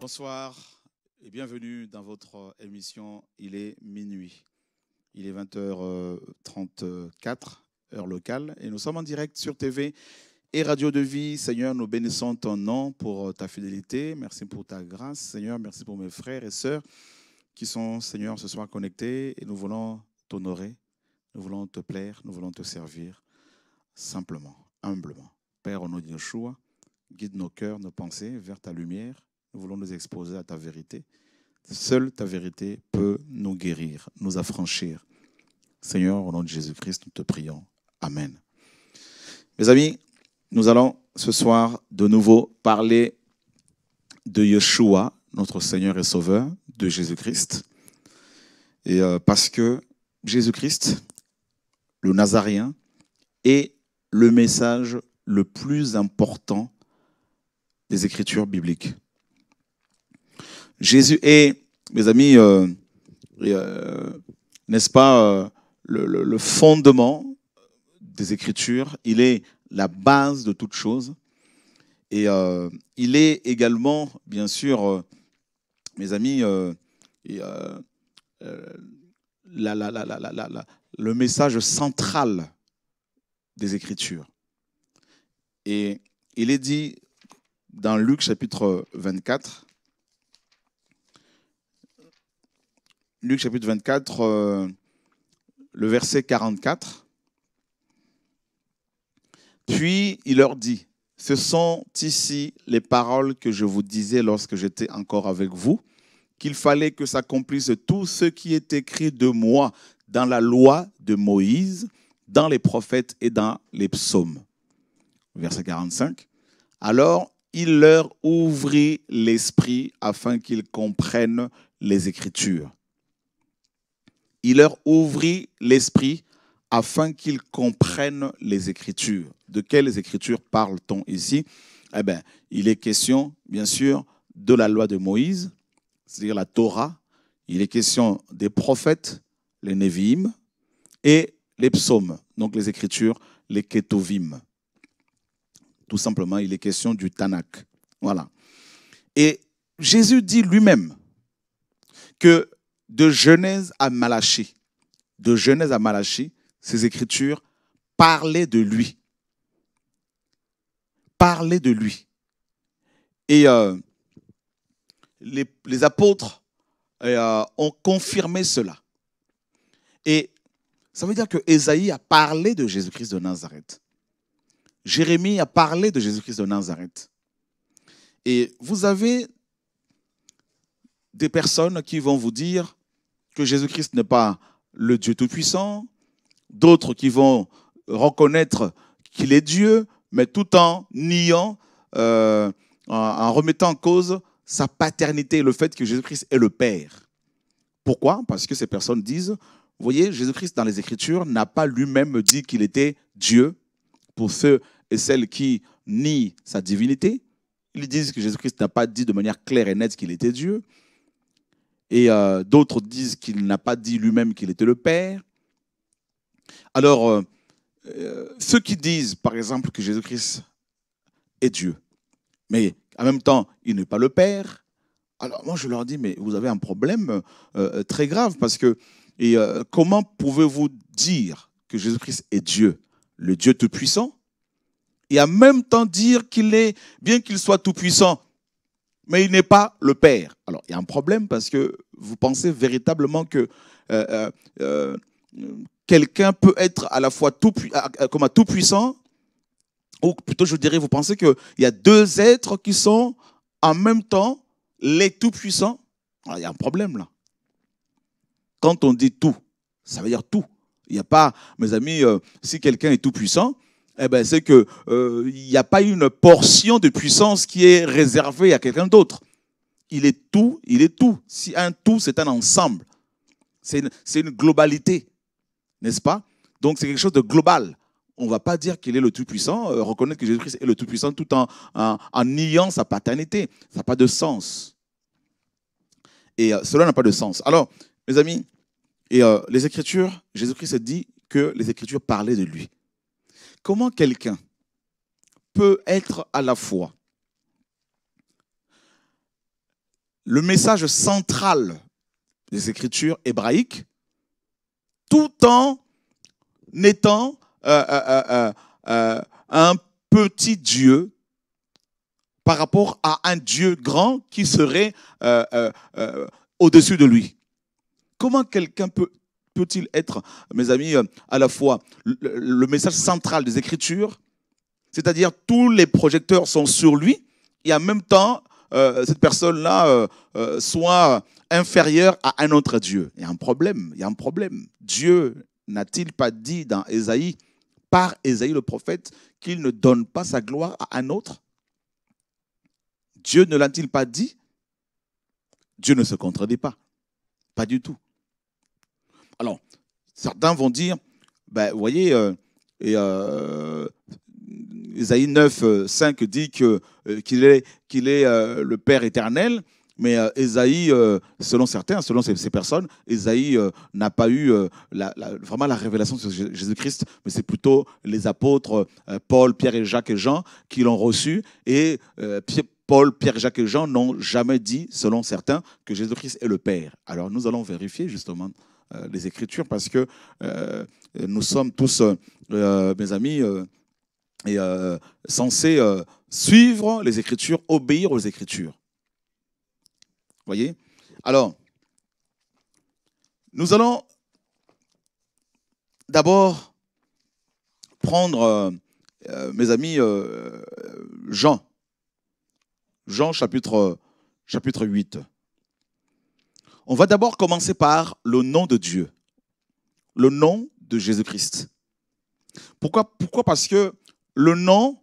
Bonsoir bienvenue dans votre émission. Il est minuit. Il est 20h34, heure locale. Et nous sommes en direct sur TV et Radio de Vie. Seigneur, nous bénissons ton nom pour euh, ta fidélité. Merci pour ta grâce. Seigneur, merci pour mes frères et sœurs qui sont, Seigneur, ce soir connectés. Et nous voulons t'honorer. Nous voulons te plaire. Nous voulons te servir simplement, humblement. Père, au nom de Yeshua, guide nos cœurs, nos pensées vers ta lumière. Nous voulons nous exposer à ta vérité. Seule ta vérité peut nous guérir, nous affranchir. Seigneur, au nom de Jésus-Christ, nous te prions. Amen. Mes amis, nous allons ce soir de nouveau parler de Yeshua, notre Seigneur et Sauveur, de Jésus-Christ. Et euh, parce que Jésus-Christ, le Nazaréen, est le message le plus important des écritures bibliques. Jésus est, mes amis, euh, euh, n'est-ce pas, euh, le, fondement des Écritures, il est la base de toute chose. Et il est également, bien sûr, mes amis, le message central des Écritures. Et il est dit dans Luc chapitre 24, Luc chapitre 24, euh, le verset 44. Puis il leur dit, ce sont ici les paroles que je vous disais lorsque j'étais encore avec vous, qu'il fallait que s'accomplisse tout ce qui est écrit de moi dans la loi de Moïse, dans les prophètes et dans les psaumes. Verset 45. Alors il leur ouvrit l'esprit afin qu'ils comprennent les Écritures il leur ouvrit l'esprit afin qu'ils comprennent les Écritures. De quelles Écritures parle-t-on ici Eh bien, il est question, bien sûr, de la loi de Moïse, c'est-à-dire la Torah. Il est question des prophètes, les Nevi'im, et les psaumes, donc les Écritures, les Ketuvim. Tout simplement, il est question du Tanakh. Voilà. Et Jésus dit lui-même que de Genèse à Malachie, de Genèse à Malachie, ces écritures parlaient de lui. Parlaient de lui. Et euh, les, apôtres euh, ont confirmé cela. Et ça veut dire que Ésaïe a parlé de Jésus-Christ de Nazareth. Jérémie a parlé de Jésus-Christ de Nazareth. Et vous avez des personnes qui vont vous dire, que Jésus-Christ n'est pas le Dieu Tout-Puissant, d'autres qui vont reconnaître qu'il est Dieu, mais tout en niant, euh, en, remettant en cause sa paternité, le fait que Jésus-Christ est le Père. Pourquoi Parce que ces personnes disent, vous voyez, Jésus-Christ dans les Écritures n'a pas lui-même dit qu'il était Dieu. Pour ceux et celles qui nient sa divinité, ils disent que Jésus-Christ n'a pas dit de manière claire et nette qu'il était Dieu et euh, d'autres disent qu'il n'a pas dit lui-même qu'il était le Père. Alors, euh, euh, ceux qui disent, par exemple, que Jésus-Christ est Dieu, mais en même temps, il n'est pas le Père, alors moi je leur dis, mais vous avez un problème très grave, parce que et, comment pouvez-vous dire que Jésus-Christ est Dieu, le Dieu Tout-Puissant, et en même temps dire qu'il est, bien qu'il soit Tout-Puissant, mais il n'est pas le Père. Alors, il y a un problème parce que vous pensez véritablement que euh, euh, euh, quelqu'un peut être à la fois tout, comme un tout puissant, ou plutôt, je dirais, vous pensez qu'il y a deux êtres qui sont en même temps les tout puissants. Ah, il y a un problème là. Quand on dit tout, ça veut dire tout. Il n'y a pas, mes amis, si quelqu'un est tout puissant, eh bien, c'est qu'il euh, n'y a pas une portion de puissance qui est réservée à quelqu'un d'autre. Il est tout, il est tout. Si un tout, c'est un ensemble. C'est une, globalité, n'est-ce pas Donc c'est quelque chose de global. On ne va pas dire qu'il est le Tout-Puissant, euh, reconnaître que Jésus-Christ est le Tout-Puissant tout en, en, niant sa paternité. Ça n'a pas de sens. Et euh, cela n'a pas de sens. Alors, mes amis, et, les Écritures, Jésus-Christ dit que les Écritures parlaient de lui. Comment quelqu'un peut être à la fois le message central des écritures hébraïques tout en étant euh, euh, euh, un petit Dieu par rapport à un Dieu grand qui serait au-dessus de lui. Comment quelqu'un peut peut-il être, mes amis, euh, à la fois le, message central des Écritures, c'est-à-dire tous les projecteurs sont sur lui, et en même temps, euh, cette personne-là euh, soit inférieure à un autre Dieu. Il y a un problème, il y a un problème. Dieu n'a-t-il pas dit dans Ésaïe, par Ésaïe le prophète, qu'il ne donne pas sa gloire à un autre Dieu ne l'a-t-il pas dit Dieu ne se contredit pas. Pas du tout. Alors, certains vont dire, ben, vous voyez, euh, euh, Esaïe Isaïe 9, 5 dit euh, qu'il est, qu'il est le Père éternel. Mais Ésaïe, selon certains, selon ces, personnes, isaïe n'a pas eu la, vraiment la révélation sur Jésus-Christ, mais c'est plutôt les apôtres Paul, Pierre et Jacques et Jean qui l'ont reçu. Et Paul, Pierre, Jacques et Jean n'ont jamais dit, selon certains, que Jésus-Christ est le Père. Alors nous allons vérifier justement euh, les Écritures parce que euh, nous sommes tous, euh, mes amis, censés suivre les Écritures, obéir aux Écritures. Voyez Alors, nous allons d'abord prendre, mes amis, Jean. Jean chapitre, chapitre 8. On va d'abord commencer par le nom de Dieu, le nom de Jésus-Christ. Pourquoi, Pourquoi Parce que le nom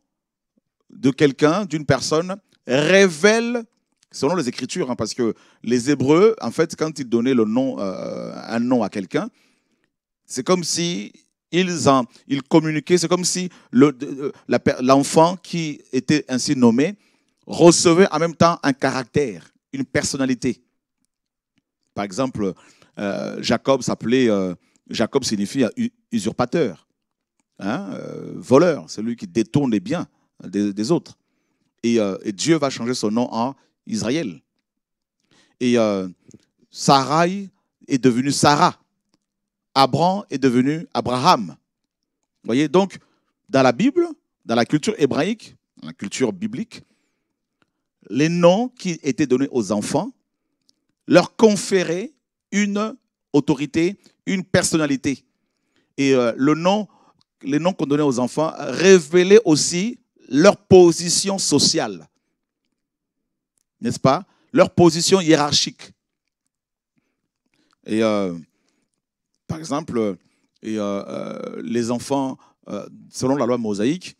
de quelqu'un, d'une personne, révèle, selon les Écritures, hein, parce que les Hébreux, en fait, quand ils donnaient le nom, euh, un nom à quelqu'un, c'est comme si ils, communiquaient, c'est comme si euh, l'enfant qui était ainsi nommé recevait en même temps un caractère, une personnalité. Par exemple, euh, Jacob s'appelait, euh, Jacob signifie usurpateur, hein, euh, voleur, celui qui détourne les biens des, autres. Et, Dieu va changer son nom en Israël. Et Sarai est devenu Sarah. Abram est devenu Abraham. Vous voyez, donc, dans la Bible, dans la culture hébraïque, dans la culture biblique, les noms qui étaient donnés aux enfants leur conférer une autorité, une personnalité. Et euh, le nom, les noms qu'on donnait aux enfants révélaient aussi leur position sociale. N'est-ce pas Leur position hiérarchique. Et euh, par exemple, euh, les enfants, selon la loi mosaïque,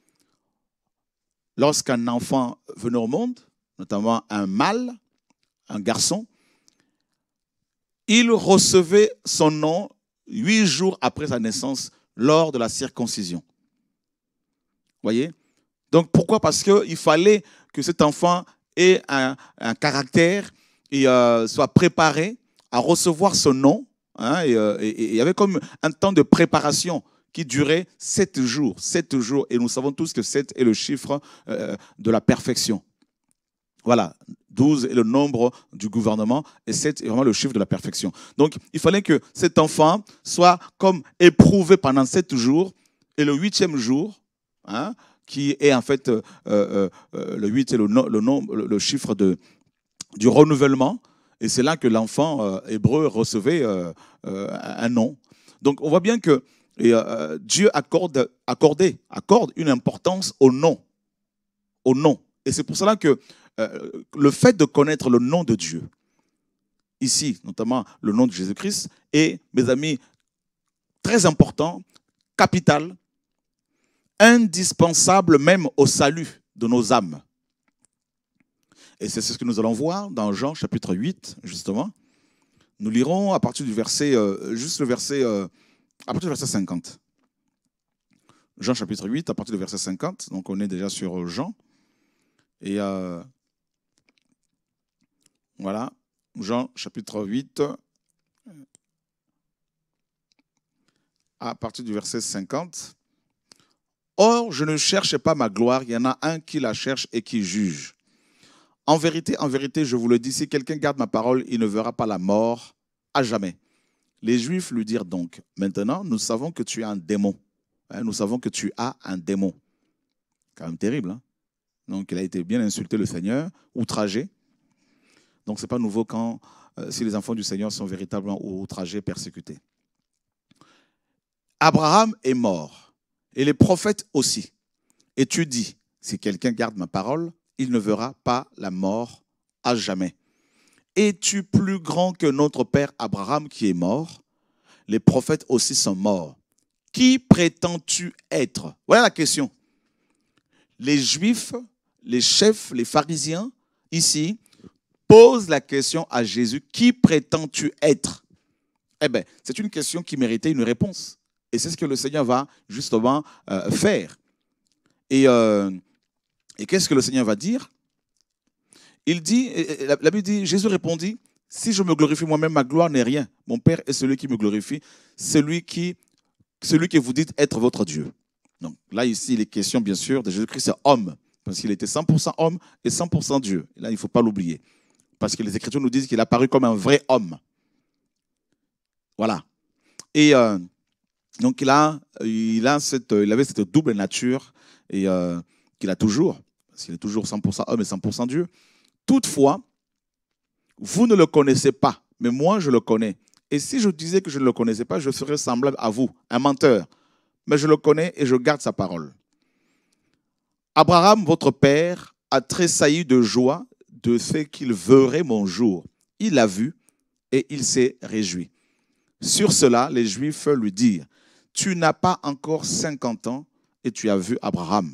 lorsqu'un enfant venait au monde, notamment un mâle, un garçon, il recevait son nom huit jours après sa naissance lors de la circoncision. Voyez Donc pourquoi Parce qu'il fallait que cet enfant ait un, caractère et euh, soit préparé à recevoir son nom. Hein, euh, et, il y avait comme un temps de préparation qui durait sept jours, sept jours. Et nous savons tous que sept est le chiffre euh, de la perfection. Voilà, 12 est le nombre du gouvernement et 7 est vraiment le chiffre de la perfection. Donc, il fallait que cet enfant soit comme éprouvé pendant 7 jours et le huitième jour, hein, qui est en fait euh, euh, euh, le 8 et le, nombre, le chiffre de, du renouvellement, et c'est là que l'enfant hébreu recevait un nom. Donc, on voit bien que Dieu accorde, accorde une importance au nom. Au nom. Et c'est pour cela que euh, le fait de connaître le nom de Dieu, ici, notamment le nom de Jésus-Christ, est, mes amis, très important, capital, indispensable même au salut de nos âmes. Et c'est ce que nous allons voir dans Jean chapitre 8, justement. Nous lirons à partir du verset, euh, juste le verset, euh, à partir du verset 50. Jean chapitre 8, à partir du verset 50, donc on est déjà sur Jean. Et euh, voilà, Jean chapitre 8, à partir du verset 50. Or, je ne cherche pas ma gloire, il y en a un qui la cherche et qui juge. En vérité, en vérité, je vous le dis, si quelqu'un garde ma parole, il ne verra pas la mort à jamais. Les Juifs lui dirent donc, maintenant, nous savons que tu as un démon. Hein, nous savons que tu as un démon. Quand même terrible. Hein. donc, il a été bien insulté le Seigneur, outragé. Donc ce n'est pas nouveau quand, euh, si les enfants du Seigneur sont véritablement outragés, persécutés. Abraham est mort, et les prophètes aussi. Et tu dis, si quelqu'un garde ma parole, il ne verra pas la mort à jamais. Es-tu plus grand que notre père Abraham qui est mort Les prophètes aussi sont morts. Qui prétends-tu être Voilà la question. Les juifs, les chefs, les pharisiens, ici, pose la question à Jésus, qui prétends-tu être Eh bien, c'est une question qui méritait une réponse. Et c'est ce que le Seigneur va justement euh, faire. Euh, et, qu'est-ce que le Seigneur va dire Il dit, la Bible dit, Jésus répondit, si je me glorifie moi-même, ma gloire n'est rien. Mon Père est celui qui me glorifie, celui qui, celui que vous dites être votre Dieu. Donc là, ici, les questions, bien sûr, de Jésus-Christ, c'est homme, parce qu'il était 100% homme et 100% Dieu. là, il ne faut pas l'oublier parce que les Écritures nous disent qu'il a paru comme un vrai homme. Voilà. Et euh, donc il a, il a cette, il avait cette double nature et euh, qu'il a toujours, parce qu'il est toujours 100% homme et 100% Dieu. Toutefois, vous ne le connaissez pas, mais moi je le connais. Et si je disais que je ne le connaissais pas, je serais semblable à vous, un menteur. Mais je le connais et je garde sa parole. Abraham, votre père, a tressailli de joie de fait qu'il verrait mon jour. Il l'a vu et il s'est réjoui. Sur cela, les Juifs lui dirent, Tu n'as pas encore 50 ans et tu as vu Abraham.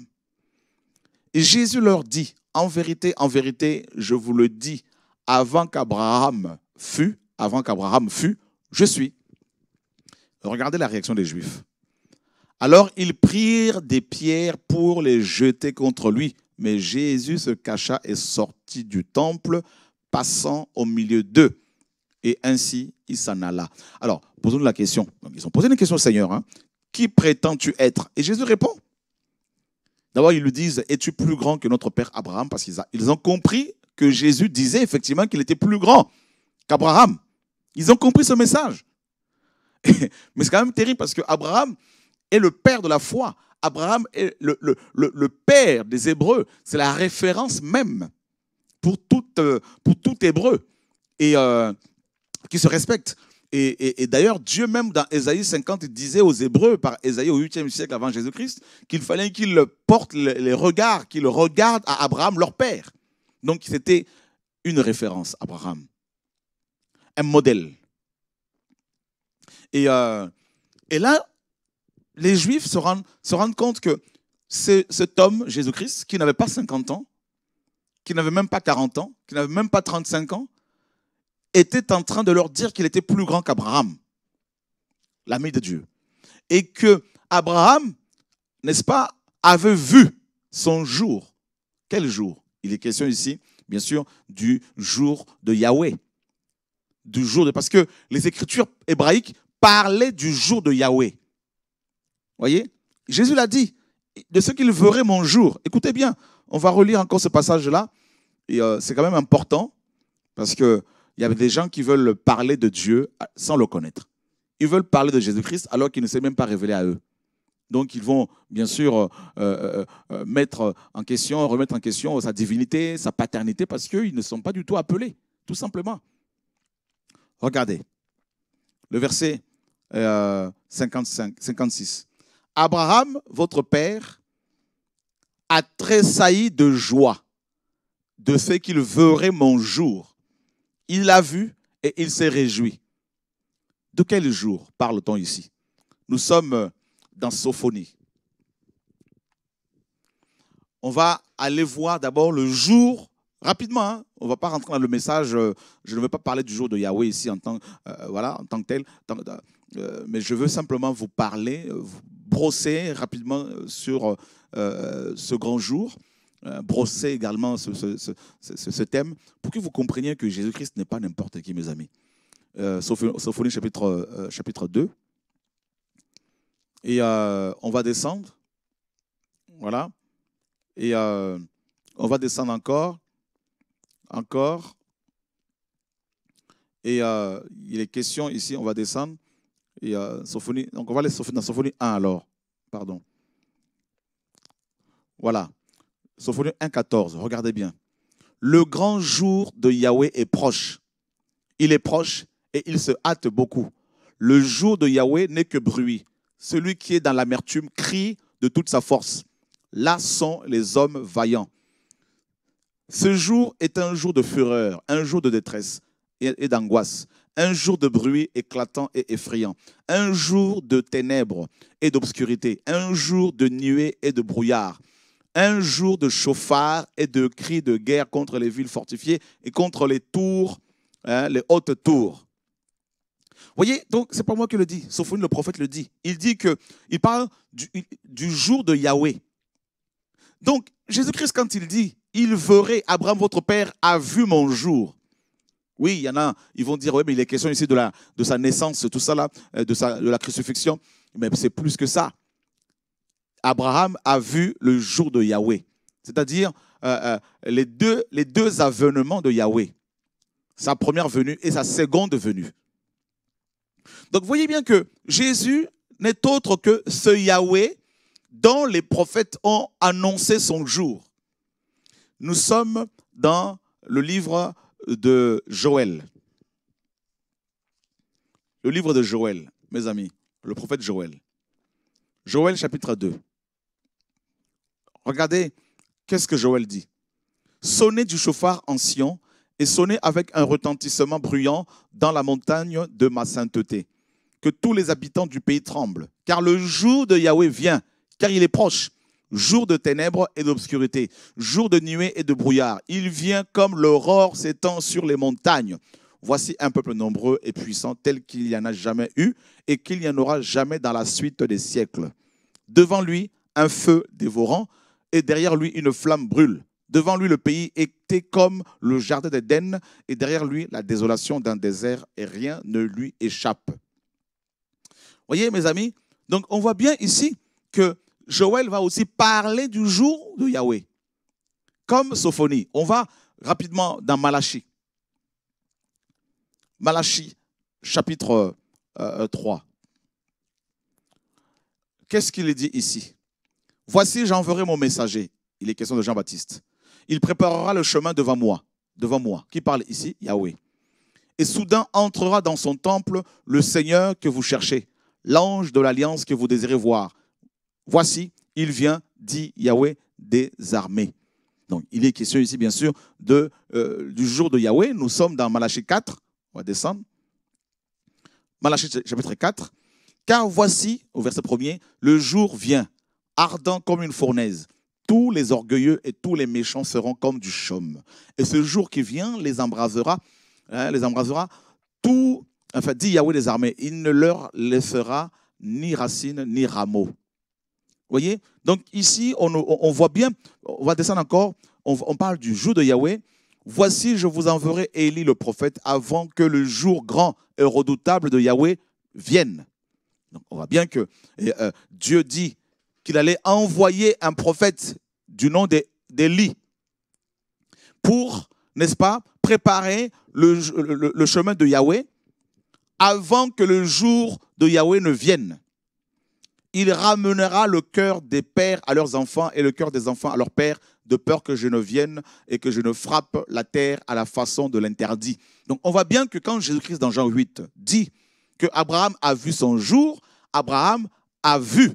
Et Jésus leur dit, En vérité, en vérité, je vous le dis, avant qu'Abraham fût, avant qu'Abraham fût, je suis. Regardez la réaction des Juifs. Alors ils prirent des pierres pour les jeter contre lui. Mais Jésus se cacha et sortit du temple, passant au milieu d'eux. Et ainsi, il s'en alla. Alors, posons-nous la question. ils ont posé une question au Seigneur. Hein. Qui prétends-tu être Et Jésus répond. D'abord, ils lui disent, es-tu plus grand que notre père Abraham Parce qu'ils ont compris que Jésus disait effectivement qu'il était plus grand qu'Abraham. Ils ont compris ce message. Mais c'est quand même terrible parce que Abraham est le père de la foi. Abraham est le, père des Hébreux. C'est la référence même pour euh, tout, Hébreu et euh, qui se respecte. Et, d'ailleurs, Dieu même dans Ésaïe 50 disait aux Hébreux, par Ésaïe au 8e siècle avant Jésus-Christ, qu'il fallait qu'ils portent les regards, qu'ils regardent à Abraham, leur père. Donc c'était une référence, Abraham, un modèle. Et, euh, et là, les Juifs se rendent, se compte que cet homme, Jésus-Christ, qui n'avait pas 50 ans, qui n'avait même pas 40 ans, qui n'avait même pas 35 ans, était en train de leur dire qu'il était plus grand qu'Abraham, l'ami de Dieu. Et que Abraham, n'est-ce pas, avait vu son jour. Quel jour Il est question ici, bien sûr, du jour de Yahweh. Du jour de... Parce que les écritures hébraïques parlaient du jour de Yahweh. Voyez Jésus l'a dit, de ce qu'il verrait mon jour. Écoutez bien, on va relire encore ce passage-là. Et euh, c'est quand même important parce qu'il y a des gens qui veulent parler de Dieu sans le connaître. Ils veulent parler de Jésus-Christ alors qu'il ne s'est même pas révélé à eux. Donc ils vont bien sûr euh, euh, mettre en question, remettre en question sa divinité, sa paternité, parce qu'ils ne sont pas du tout appelés, tout simplement. Regardez, le verset 55, 56. Abraham, votre père, a tressailli de joie de ce qu'il verrait mon jour. Il l'a vu et il s'est réjoui. De quel jour parle-t-on ici Nous sommes dans Sophonie. On va aller voir d'abord le jour rapidement. Hein. on ne va pas rentrer dans le message. Euh, je ne veux pas parler du jour de Yahweh ici en tant, euh, voilà, en tant que tel. Euh, mais je veux simplement vous parler, brosser rapidement euh, sur euh, ce grand jour, euh, brosser également ce, thème, pour que vous compreniez que Jésus-Christ n'est pas n'importe qui, mes amis. Euh, Sophonie chapitre, chapitre 2. Et on va descendre. Voilà. Et on va descendre encore. Encore. Et il est question ici, on va descendre et Sophonie. Donc on va aller dans Sophonie 1 alors. Pardon. Voilà. Sophonie 1, 14. Regardez bien. Le grand jour de Yahweh est proche. Il est proche et il se hâte beaucoup. Le jour de Yahweh n'est que bruit. Celui qui est dans l'amertume crie de toute sa force. Là sont les hommes vaillants. Ce jour est un jour de fureur, un jour de détresse et d'angoisse un jour de bruit éclatant et effrayant, un jour de ténèbres et d'obscurité, un jour de nuées et de brouillard, un jour de chauffards et de cris de guerre contre les villes fortifiées et contre les tours, hein, les hautes tours. voyez, donc c'est pas moi qui le dis, Sophonie le prophète le dit. Il dit que il parle du, du jour de Yahweh. Donc Jésus-Christ quand il dit il verrait Abraham votre père a vu mon jour. Oui, il y en a, ils vont dire, oui, mais il est question ici de, la, de sa naissance, tout ça là, euh, de, la crucifixion. Mais c'est plus que ça. Abraham a vu le jour de Yahweh, c'est-à-dire euh, euh, les, deux, les deux avènements de Yahweh, sa première venue et sa seconde venue. Donc voyez bien que Jésus n'est autre que ce Yahweh dont les prophètes ont annoncé son jour. Nous sommes dans le livre de Joël. Le livre de Joël, mes amis, le prophète Joël. Joël chapitre 2. Regardez qu'est-ce que Joël dit. Sonnez du chauffard en Sion et sonnez avec un retentissement bruyant dans la montagne de ma sainteté. Que tous les habitants du pays tremblent, car le jour de Yahweh vient, car il est proche jour de ténèbres et d'obscurité, jour de nuées et de brouillard. Il vient comme l'aurore s'étend sur les montagnes. Voici un peuple nombreux et puissant tel qu'il n'y en a jamais eu et qu'il n'y en aura jamais dans la suite des siècles. Devant lui, un feu dévorant et derrière lui, une flamme brûle. Devant lui, le pays était comme le jardin d'Éden et derrière lui, la désolation d'un désert et rien ne lui échappe. Voyez, mes amis, donc on voit bien ici que Joël va aussi parler du jour de Yahweh, comme Sophonie. On va rapidement dans Malachie. Malachie, chapitre 3. Euh, euh, Qu'est-ce qu'il est dit ici Voici, j'enverrai mon messager. Il est question de Jean-Baptiste. Il préparera le chemin devant moi. Devant moi. Qui parle ici Yahweh. Et soudain entrera dans son temple le Seigneur que vous cherchez, l'ange de l'alliance que vous désirez voir Voici, il vient, dit Yahweh, des armées. Donc, il est question ici, bien sûr, de, euh, du jour de Yahweh. Nous sommes dans Malachie 4, on va descendre. Malachie chapitre 4. Car voici, au verset 1 le jour vient, ardent comme une fournaise. Tous les orgueilleux et tous les méchants seront comme du chaume. Et ce jour qui vient les embrasera, hein, les embrasera tout, enfin, dit Yahweh des armées, il ne leur laissera ni racine ni rameaux. » voyez Donc ici, on, voit bien, on va descendre encore, on, parle du jour de Yahweh. Voici, je vous enverrai Élie le prophète avant que le jour grand et redoutable de Yahweh vienne. on voit bien que euh, Dieu dit qu'il allait envoyer un prophète du nom d'Élie pour, n'est-ce pas, préparer le chemin de Yahweh avant que le jour de Yahweh ne vienne il ramènera le cœur des pères à leurs enfants et le cœur des enfants à leurs pères, de peur que je ne vienne et que je ne frappe la terre à la façon de l'interdit. Donc on voit bien que quand Jésus-Christ dans Jean 8 dit que Abraham a vu son jour, Abraham a vu,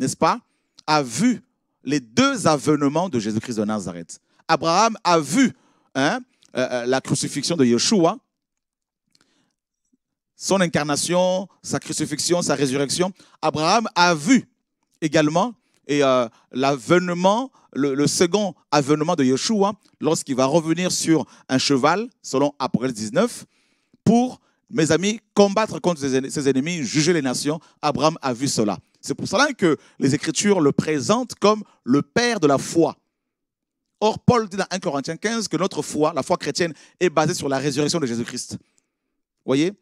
n'est-ce pas, a vu les deux avènements de Jésus-Christ de Nazareth. Abraham a vu hein, euh, euh, la crucifixion de Yeshua son incarnation, sa crucifixion, sa résurrection, Abraham a vu également et euh, l'avènement, le, second avènement de Yeshua, lorsqu'il va revenir sur un cheval, selon Apocalypse 19, pour, mes amis, combattre contre ses ennemis, juger les nations. Abraham a vu cela. C'est pour cela que les Écritures le présentent comme le père de la foi. Or, Paul dit dans 1 Corinthiens 15 que notre foi, la foi chrétienne, est basée sur la résurrection de Jésus-Christ. Voyez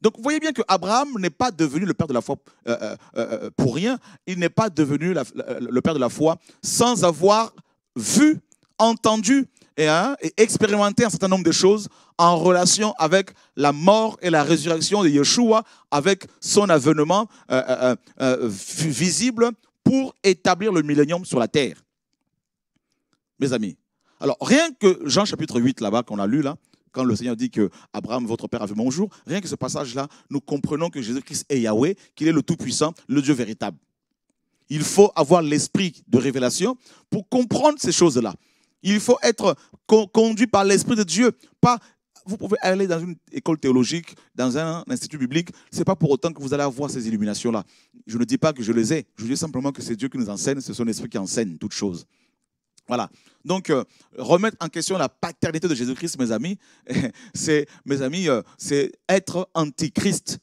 donc vous voyez bien que Abraham n'est pas devenu le père de la foi euh, euh, euh, pour rien. Il n'est pas devenu le père de la foi sans avoir vu, entendu hein, et, expérimenté un certain nombre de choses en relation avec la mort et la résurrection de Yeshua, avec son avènement visible pour établir le millénium sur la terre. Mes amis, alors rien que Jean chapitre 8 là-bas qu'on a lu là, quand le Seigneur dit que Abraham, votre père, a vu mon jour, rien que ce passage-là, nous comprenons que Jésus-Christ est Yahweh, qu'il est le Tout-Puissant, le Dieu véritable. Il faut avoir l'esprit de révélation pour comprendre ces choses-là. Il faut être conduit par l'esprit de Dieu, pas vous pouvez aller dans une école théologique, dans un institut biblique, n'est pas pour autant que vous allez avoir ces illuminations-là. Je ne dis pas que je les ai, je dis simplement que c'est Dieu qui nous enseigne, c'est son esprit qui enseigne toutes choses. Voilà. Donc, euh, remettre en question la paternité de Jésus-Christ, mes amis, c'est, mes amis, euh, c'est être antichrist.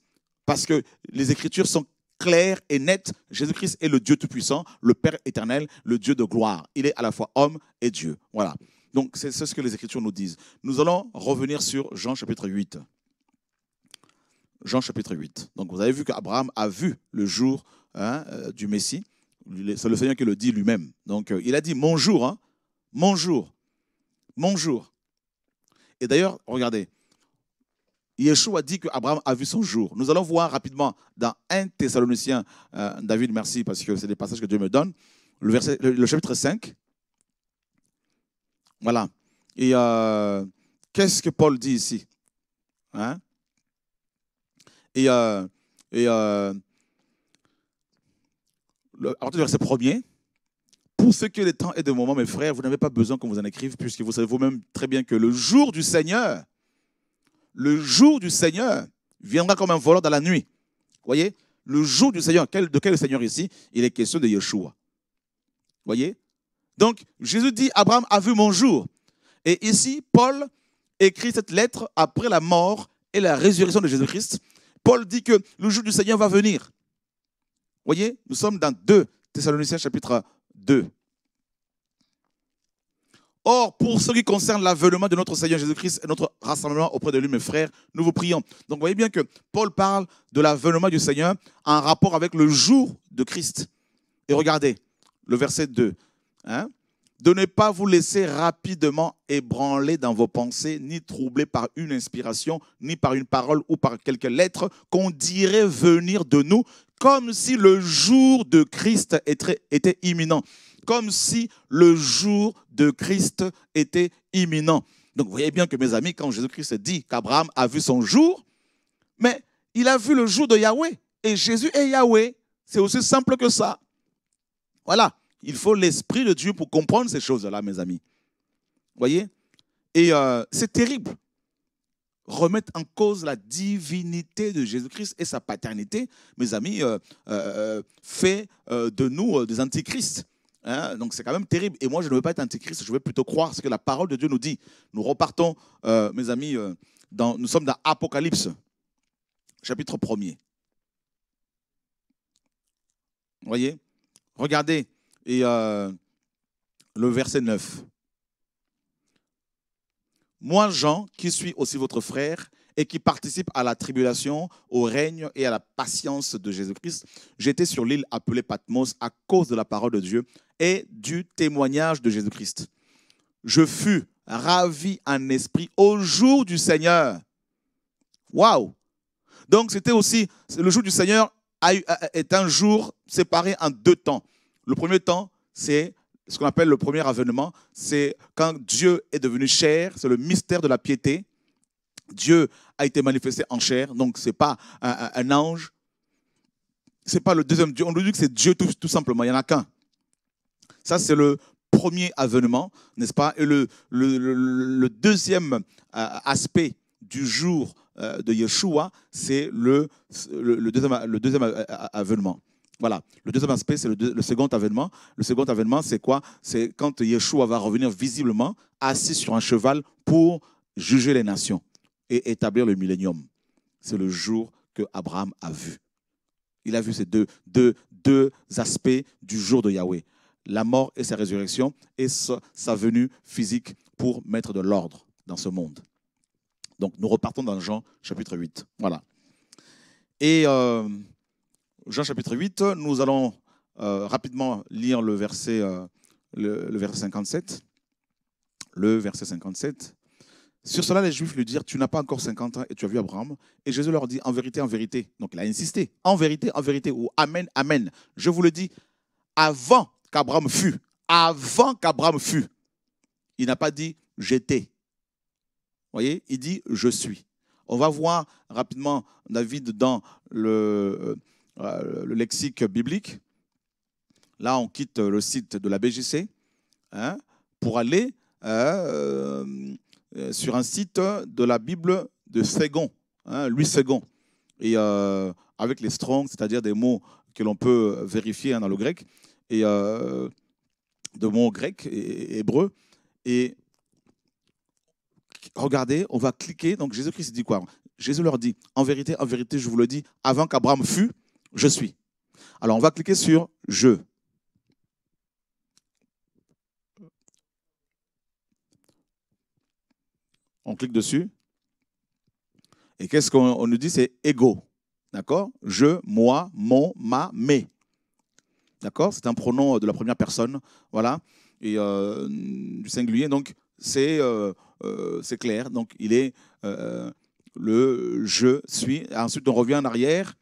Parce que les Écritures sont claires et nettes. Jésus-Christ est le Dieu Tout-Puissant, le Père éternel, le Dieu de gloire. Il est à la fois homme et Dieu. Voilà. Donc, c'est ce que les Écritures nous disent. Nous allons revenir sur Jean chapitre 8. Jean chapitre 8. Donc, vous avez vu qu'Abraham a vu le jour hein, euh, du Messie. C'est le Seigneur qui le dit lui-même. Donc euh, il a dit mon jour, hein, mon jour, mon jour. Et d'ailleurs, regardez, Yeshua dit qu'Abraham a vu son jour. Nous allons voir rapidement dans 1 Thessaloniciens, euh, David, merci parce que c'est des passages que Dieu me donne, le, chapitre 5. Voilà. Et euh, qu'est-ce que Paul dit ici hein? Et, et à partir verset premier. pour ce que est temps et des moments, mes frères, vous n'avez pas besoin qu'on vous en écrive, puisque vous savez vous-même très bien que le jour du Seigneur, le jour du Seigneur viendra comme un voleur dans la nuit. voyez Le jour du Seigneur, de quel Seigneur ici Il est question de Yeshua. voyez Donc, Jésus dit, Abraham a vu mon jour. Et ici, Paul écrit cette lettre après la mort et la résurrection de Jésus-Christ. Paul dit que le jour du Seigneur va venir voyez, nous sommes dans 2 Thessaloniciens chapitre 2. Or, pour ce qui concerne l'avènement de notre Seigneur Jésus-Christ et notre rassemblement auprès de lui, mes frères, nous vous prions. Donc, vous voyez bien que Paul parle de l'avènement du Seigneur en rapport avec le jour de Christ. Et regardez le verset 2. Hein? De ne pas vous laisser rapidement ébranler dans vos pensées, ni troubler par une inspiration, ni par une parole ou par quelques lettres qu'on dirait venir de nous, comme si le jour de Christ était imminent, comme si le jour de Christ était imminent. Donc vous voyez bien que mes amis, quand Jésus-Christ dit qu'Abraham a vu son jour, mais il a vu le jour de Yahweh. Et Jésus est Yahweh. C'est aussi simple que ça. Voilà. Il faut l'Esprit de Dieu pour comprendre ces choses-là, mes amis. Vous voyez Et euh, c'est terrible remettre en cause la divinité de Jésus-Christ et sa paternité, mes amis, euh, euh, fait euh, de nous des antichrists. Hein. donc c'est quand même terrible. Et moi, je ne veux pas être antichrist, je veux plutôt croire ce que la parole de Dieu nous dit. Nous repartons, mes amis, dans, nous sommes dans Apocalypse, chapitre 1er. Vous voyez Regardez, et le verset 9. Moi, Jean, qui suis aussi votre frère et qui participe à la tribulation, au règne et à la patience de Jésus-Christ, j'étais sur l'île appelée Patmos à cause de la parole de Dieu et du témoignage de Jésus-Christ. Je fus ravi en esprit au jour du Seigneur. Waouh Donc c'était aussi, le jour du Seigneur est un jour séparé en deux temps. Le premier temps, c'est ce qu'on appelle le premier avènement, c'est quand Dieu est devenu chair, c'est le mystère de la piété. Dieu a été manifesté en chair, donc ce n'est pas un, ange. Ce pas le deuxième Dieu. On nous dit que c'est Dieu tout, simplement, il n'y en a qu'un. Ça, c'est le premier avènement, n'est-ce pas Et le, deuxième euh, aspect du jour euh, de Yeshua, c'est le, deuxième, le deuxième euh, avènement. Voilà. Le deuxième aspect, c'est le, second avènement. Le second avènement, c'est quoi C'est quand Yeshua va revenir visiblement assis sur un cheval pour juger les nations et établir le millénium. C'est le jour que Abraham a vu. Il a vu ces deux, deux aspects du jour de Yahweh. La mort et sa résurrection et sa venue physique pour mettre de l'ordre dans ce monde. Donc nous repartons dans Jean chapitre 8. Voilà. Et euh, Jean chapitre 8, nous allons euh, rapidement lire le verset, euh, le, verset 57. Le verset 57. Sur cela, les Juifs lui dirent, tu n'as pas encore 50 ans et tu as vu Abraham. Et Jésus leur dit, en vérité, en vérité. Donc il a insisté, en vérité, en vérité, ou Amen, Amen. Je vous le dis, avant qu'Abraham fût, avant qu'Abraham fût, il n'a pas dit, j'étais. Vous voyez, il dit, je suis. On va voir rapidement David dans le euh, le lexique biblique. Là, on quitte le site de la BGC hein, pour aller euh, euh, sur un site de la Bible de Ségon, hein, Louis Ségon, et euh, avec les strongs, c'est-à-dire des mots que l'on peut vérifier hein, dans le grec, et de mots grecs et hébreux. Et regardez, on va cliquer. Donc Jésus-Christ dit quoi Jésus leur dit, en vérité, en vérité, je vous le dis, avant qu'Abraham fût, je suis. Alors on va cliquer sur je. On clique dessus. Et qu'est-ce qu'on nous dit C'est ego. D'accord Je, moi, mon, ma, mes. D'accord C'est un pronom euh, de la première personne. Voilà. Et euh, du singulier. Donc, euh, c'est clair. Donc, il est le je suis. Ensuite, on revient en arrière.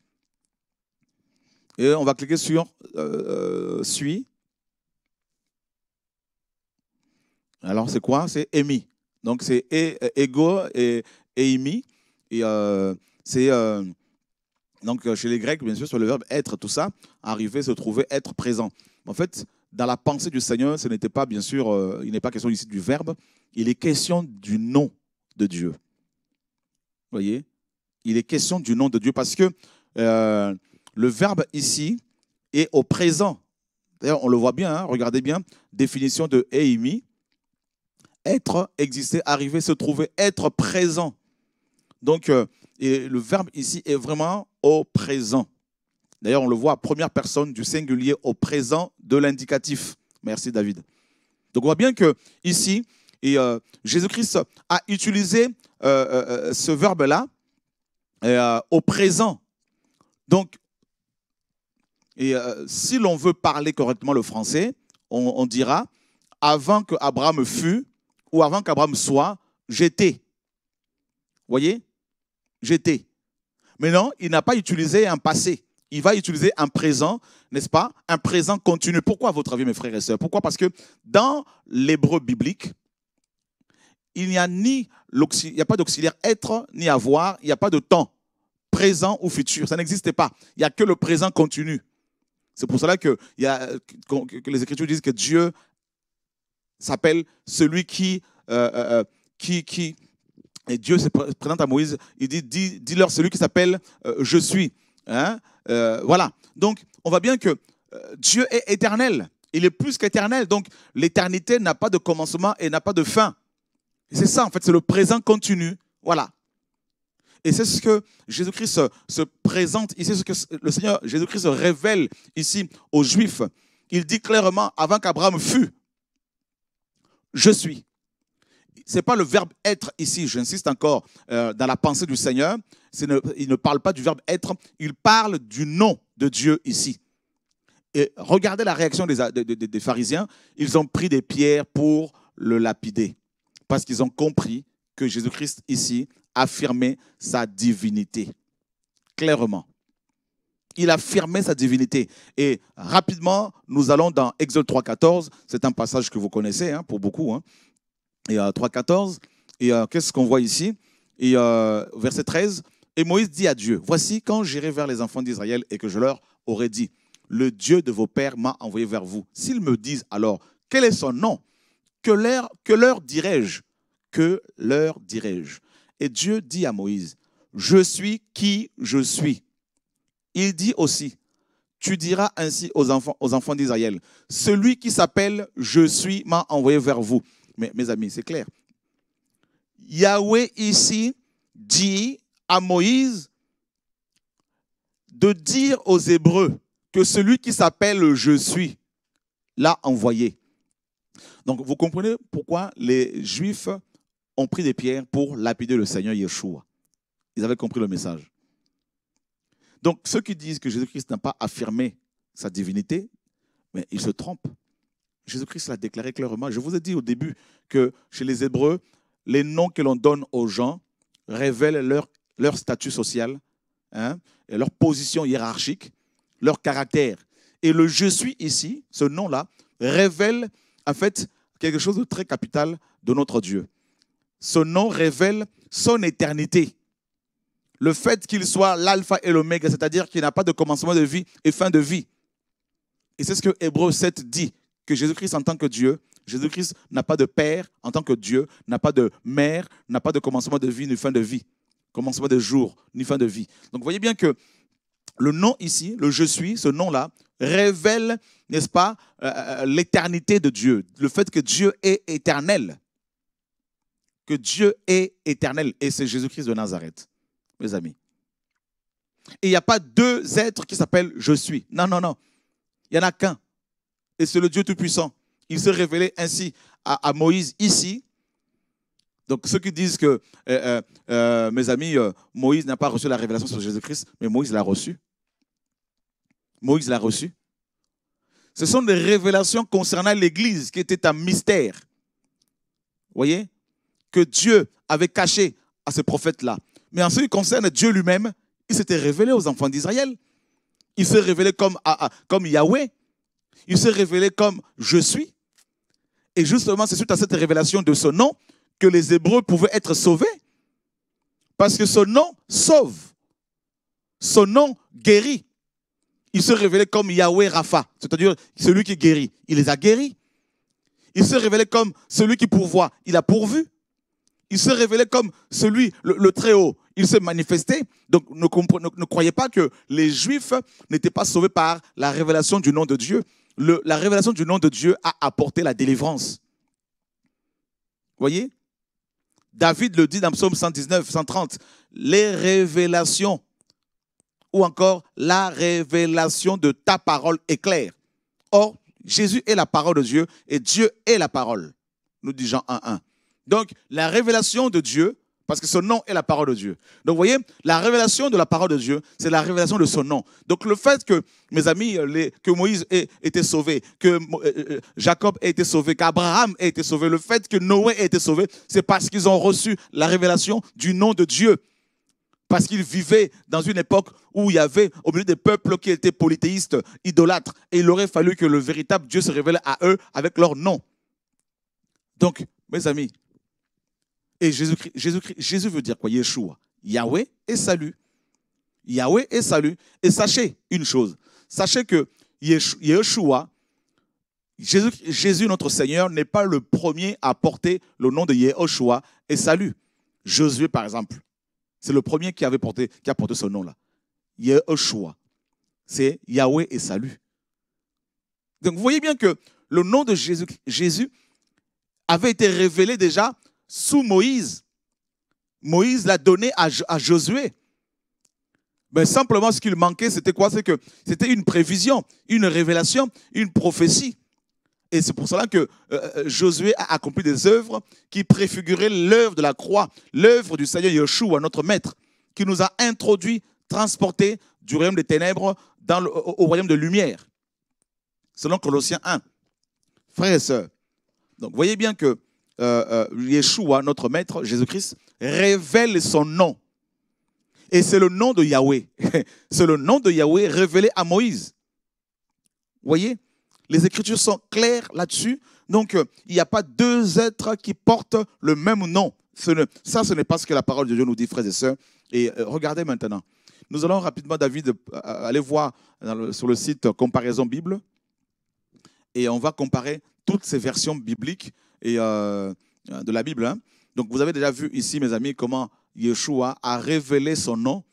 Et on va cliquer sur euh, euh, Suis. Alors, c'est quoi C'est émi. Donc, c'est ego euh, et émis. Et, et c'est. donc, chez les Grecs, bien sûr, sur le verbe être, tout ça, arriver, se trouver, être présent. En fait, dans la pensée du Seigneur, ce n'était pas, bien sûr, il n'est pas question ici du verbe, il est question du nom de Dieu. Vous voyez Il est question du nom de Dieu parce que le verbe ici est au présent. D'ailleurs, on le voit bien, hein, regardez bien, définition de Eimi, être, exister, arriver, se trouver, être présent. Donc, euh, et le verbe ici est vraiment au présent. D'ailleurs, on le voit à première personne du singulier au présent de l'indicatif. Merci David. Donc on voit bien que ici, euh, Jésus-Christ a utilisé euh, ce verbe-là au présent. Donc et euh, si l'on veut parler correctement le français, on, dira avant que Abraham fût ou avant qu'Abraham soit, j'étais. Voyez J'étais. Mais non, il n'a pas utilisé un passé. Il va utiliser un présent, n'est-ce pas Un présent continu. Pourquoi, à votre avis, mes frères et sœurs Pourquoi Parce que dans l'hébreu biblique, il n'y a ni il n'y a pas d'auxiliaire être ni avoir, il n'y a pas de temps présent ou futur. Ça n'existe pas. Il n'y a que le présent continu. C'est pour cela que, les Écritures disent que Dieu s'appelle celui qui, euh, euh, euh, qui, qui, Et Dieu se présente à Moïse, il dit, dis, leur celui qui s'appelle Je suis. Hein, voilà. Donc, on voit bien que Dieu est éternel. Il est plus qu'éternel. Donc, l'éternité n'a pas de commencement et n'a pas de fin. C'est ça, en fait, c'est le présent continu. Voilà. Et c'est ce que Jésus-Christ se présente ici, ce que le Seigneur Jésus-Christ révèle ici aux Juifs. Il dit clairement, avant qu'Abraham fût, je suis. Ce n'est pas le verbe être ici, j'insiste encore, euh, dans la pensée du Seigneur. il ne parle pas du verbe être, il parle du nom de Dieu ici. Et regardez la réaction des pharisiens. Ils ont pris des pierres pour le lapider, parce qu'ils ont compris que Jésus-Christ ici affirmer sa divinité. Clairement. Il affirmait sa divinité. Et rapidement, nous allons dans Exode 3.14. C'est un passage que vous connaissez hein, pour beaucoup. Hein. Et 3.14. Euh, et euh, qu'est-ce qu'on voit ici Et euh, verset 13. Et Moïse dit à Dieu, voici quand j'irai vers les enfants d'Israël et que je leur aurai dit, le Dieu de vos pères m'a envoyé vers vous. S'ils me disent alors, quel est son nom Que que leur dirai-je Que leur dirai-je et Dieu dit à Moïse, je suis qui je suis. Il dit aussi, tu diras ainsi aux enfants, aux enfants d'Israël, celui qui s'appelle je suis m'a envoyé vers vous. mes amis, c'est clair. Yahweh ici dit à Moïse de dire aux Hébreux que celui qui s'appelle je suis l'a envoyé. Donc vous comprenez pourquoi les Juifs ont pris des pierres pour lapider le Seigneur Yeshua. Ils avaient compris le message. Donc, ceux qui disent que Jésus-Christ n'a pas affirmé sa divinité, mais ils se trompent. Jésus-Christ l'a déclaré clairement. Je vous ai dit au début que chez les Hébreux, les noms que l'on donne aux gens révèlent leur, statut social, hein, leur position hiérarchique, leur caractère. Et le je suis ici, ce nom-là, révèle en fait quelque chose de très capital de notre Dieu. Ce nom révèle son éternité. Le fait qu'il soit l'alpha et l'oméga, c'est-à-dire qu'il n'a pas de commencement de vie et fin de vie. Et c'est ce que Hébreu 7 dit, que Jésus-Christ en tant que Dieu, Jésus-Christ n'a pas de père en tant que Dieu, n'a pas de mère, n'a pas de commencement de vie ni fin de vie, commencement de jour ni fin de vie. Donc vous voyez bien que le nom ici, le je suis, ce nom-là, révèle, n'est-ce pas, euh, euh, l'éternité de Dieu, le fait que Dieu est éternel que Dieu est éternel et c'est Jésus-Christ de Nazareth, mes amis. Et il n'y a pas deux êtres qui s'appellent je suis. Non, non, non. Il n'y en a qu'un. Et c'est le Dieu Tout-Puissant. Il s'est révélé ainsi à, Moïse ici. Donc ceux qui disent que, euh, euh, euh, mes amis, Moïse n'a pas reçu la révélation sur Jésus-Christ, mais Moïse l'a reçu. Moïse l'a reçu. Ce sont des révélations concernant l'Église qui étaient un mystère. Vous voyez que Dieu avait caché à ce prophète-là. Mais en ce qui concerne Dieu lui-même, il s'était révélé aux enfants d'Israël. Il s'est révélé comme, Yahweh. Il s'est révélé comme je suis. Et justement, c'est suite à cette révélation de ce nom que les Hébreux pouvaient être sauvés. Parce que ce nom sauve. Son nom guérit. Il se révélait comme Yahweh Rapha, c'est-à-dire celui qui guérit. Il les a guéris. Il se révélait comme celui qui pourvoit. Il a pourvu. Il se révélait comme celui, le, Très-Haut. Il s'est manifesté. Donc ne, croyez pas que les Juifs n'étaient pas sauvés par la révélation du nom de Dieu. la révélation du nom de Dieu a apporté la délivrance. Voyez David le dit dans Psaume 119, 130. Les révélations ou encore la révélation de ta parole est claire. Or, Jésus est la parole de Dieu et Dieu est la parole, nous dit Jean 1-1. Donc, la révélation de Dieu, parce que son nom est la parole de Dieu. Donc, vous voyez, la révélation de la parole de Dieu, c'est la révélation de son nom. Donc, le fait que, mes amis, que Moïse ait été sauvé, que euh, euh, Jacob ait été sauvé, qu'Abraham ait été sauvé, le fait que Noé ait été sauvé, c'est parce qu'ils ont reçu la révélation du nom de Dieu. Parce qu'ils vivaient dans une époque où il y avait au milieu des peuples qui étaient polythéistes, idolâtres, et il aurait fallu que le véritable Dieu se révèle à eux avec leur nom. Donc, mes amis, et Jésus, veut dire quoi Yeshua. Yahweh et salut. Yahweh et salut. Et sachez une chose. Sachez que Yeshua, Jésus, notre Seigneur, n'est pas le premier à porter le nom de Yeshua et salut. Jésus, par exemple, c'est le premier qui, avait porté, qui a porté ce nom-là. Yeshua, c'est Yahweh et salut. Donc vous voyez bien que le nom de Jésus avait été révélé déjà sous Moïse. Moïse l'a donné à, Josué. Mais simplement, ce qu'il manquait, c'était quoi C'est que c'était une prévision, une révélation, une prophétie. Et c'est pour cela que euh, euh, Josué a accompli des œuvres qui préfiguraient l'œuvre de la croix, l'œuvre du Seigneur Yeshua, notre Maître, qui nous a introduits, transportés du royaume des ténèbres dans au, royaume de lumière, selon Colossiens 1. Frères et sœurs, donc voyez bien que euh, euh, Yeshua, notre maître, Jésus-Christ, révèle son nom. Et c'est le nom de Yahweh. c'est le nom de Yahweh révélé à Moïse. Vous voyez Les Écritures sont claires là-dessus. Donc, euh, il n'y a pas deux êtres qui portent le même nom. ça, ce n'est pas ce que la parole de Dieu nous dit, frères et sœurs. Et regardez maintenant. Nous allons rapidement, David, aller voir sur le site Comparaison Bible. Et on va comparer toutes ces versions bibliques et, euh, de la Bible. Hein. Donc vous avez déjà vu ici, mes amis, comment Yeshua a révélé son nom.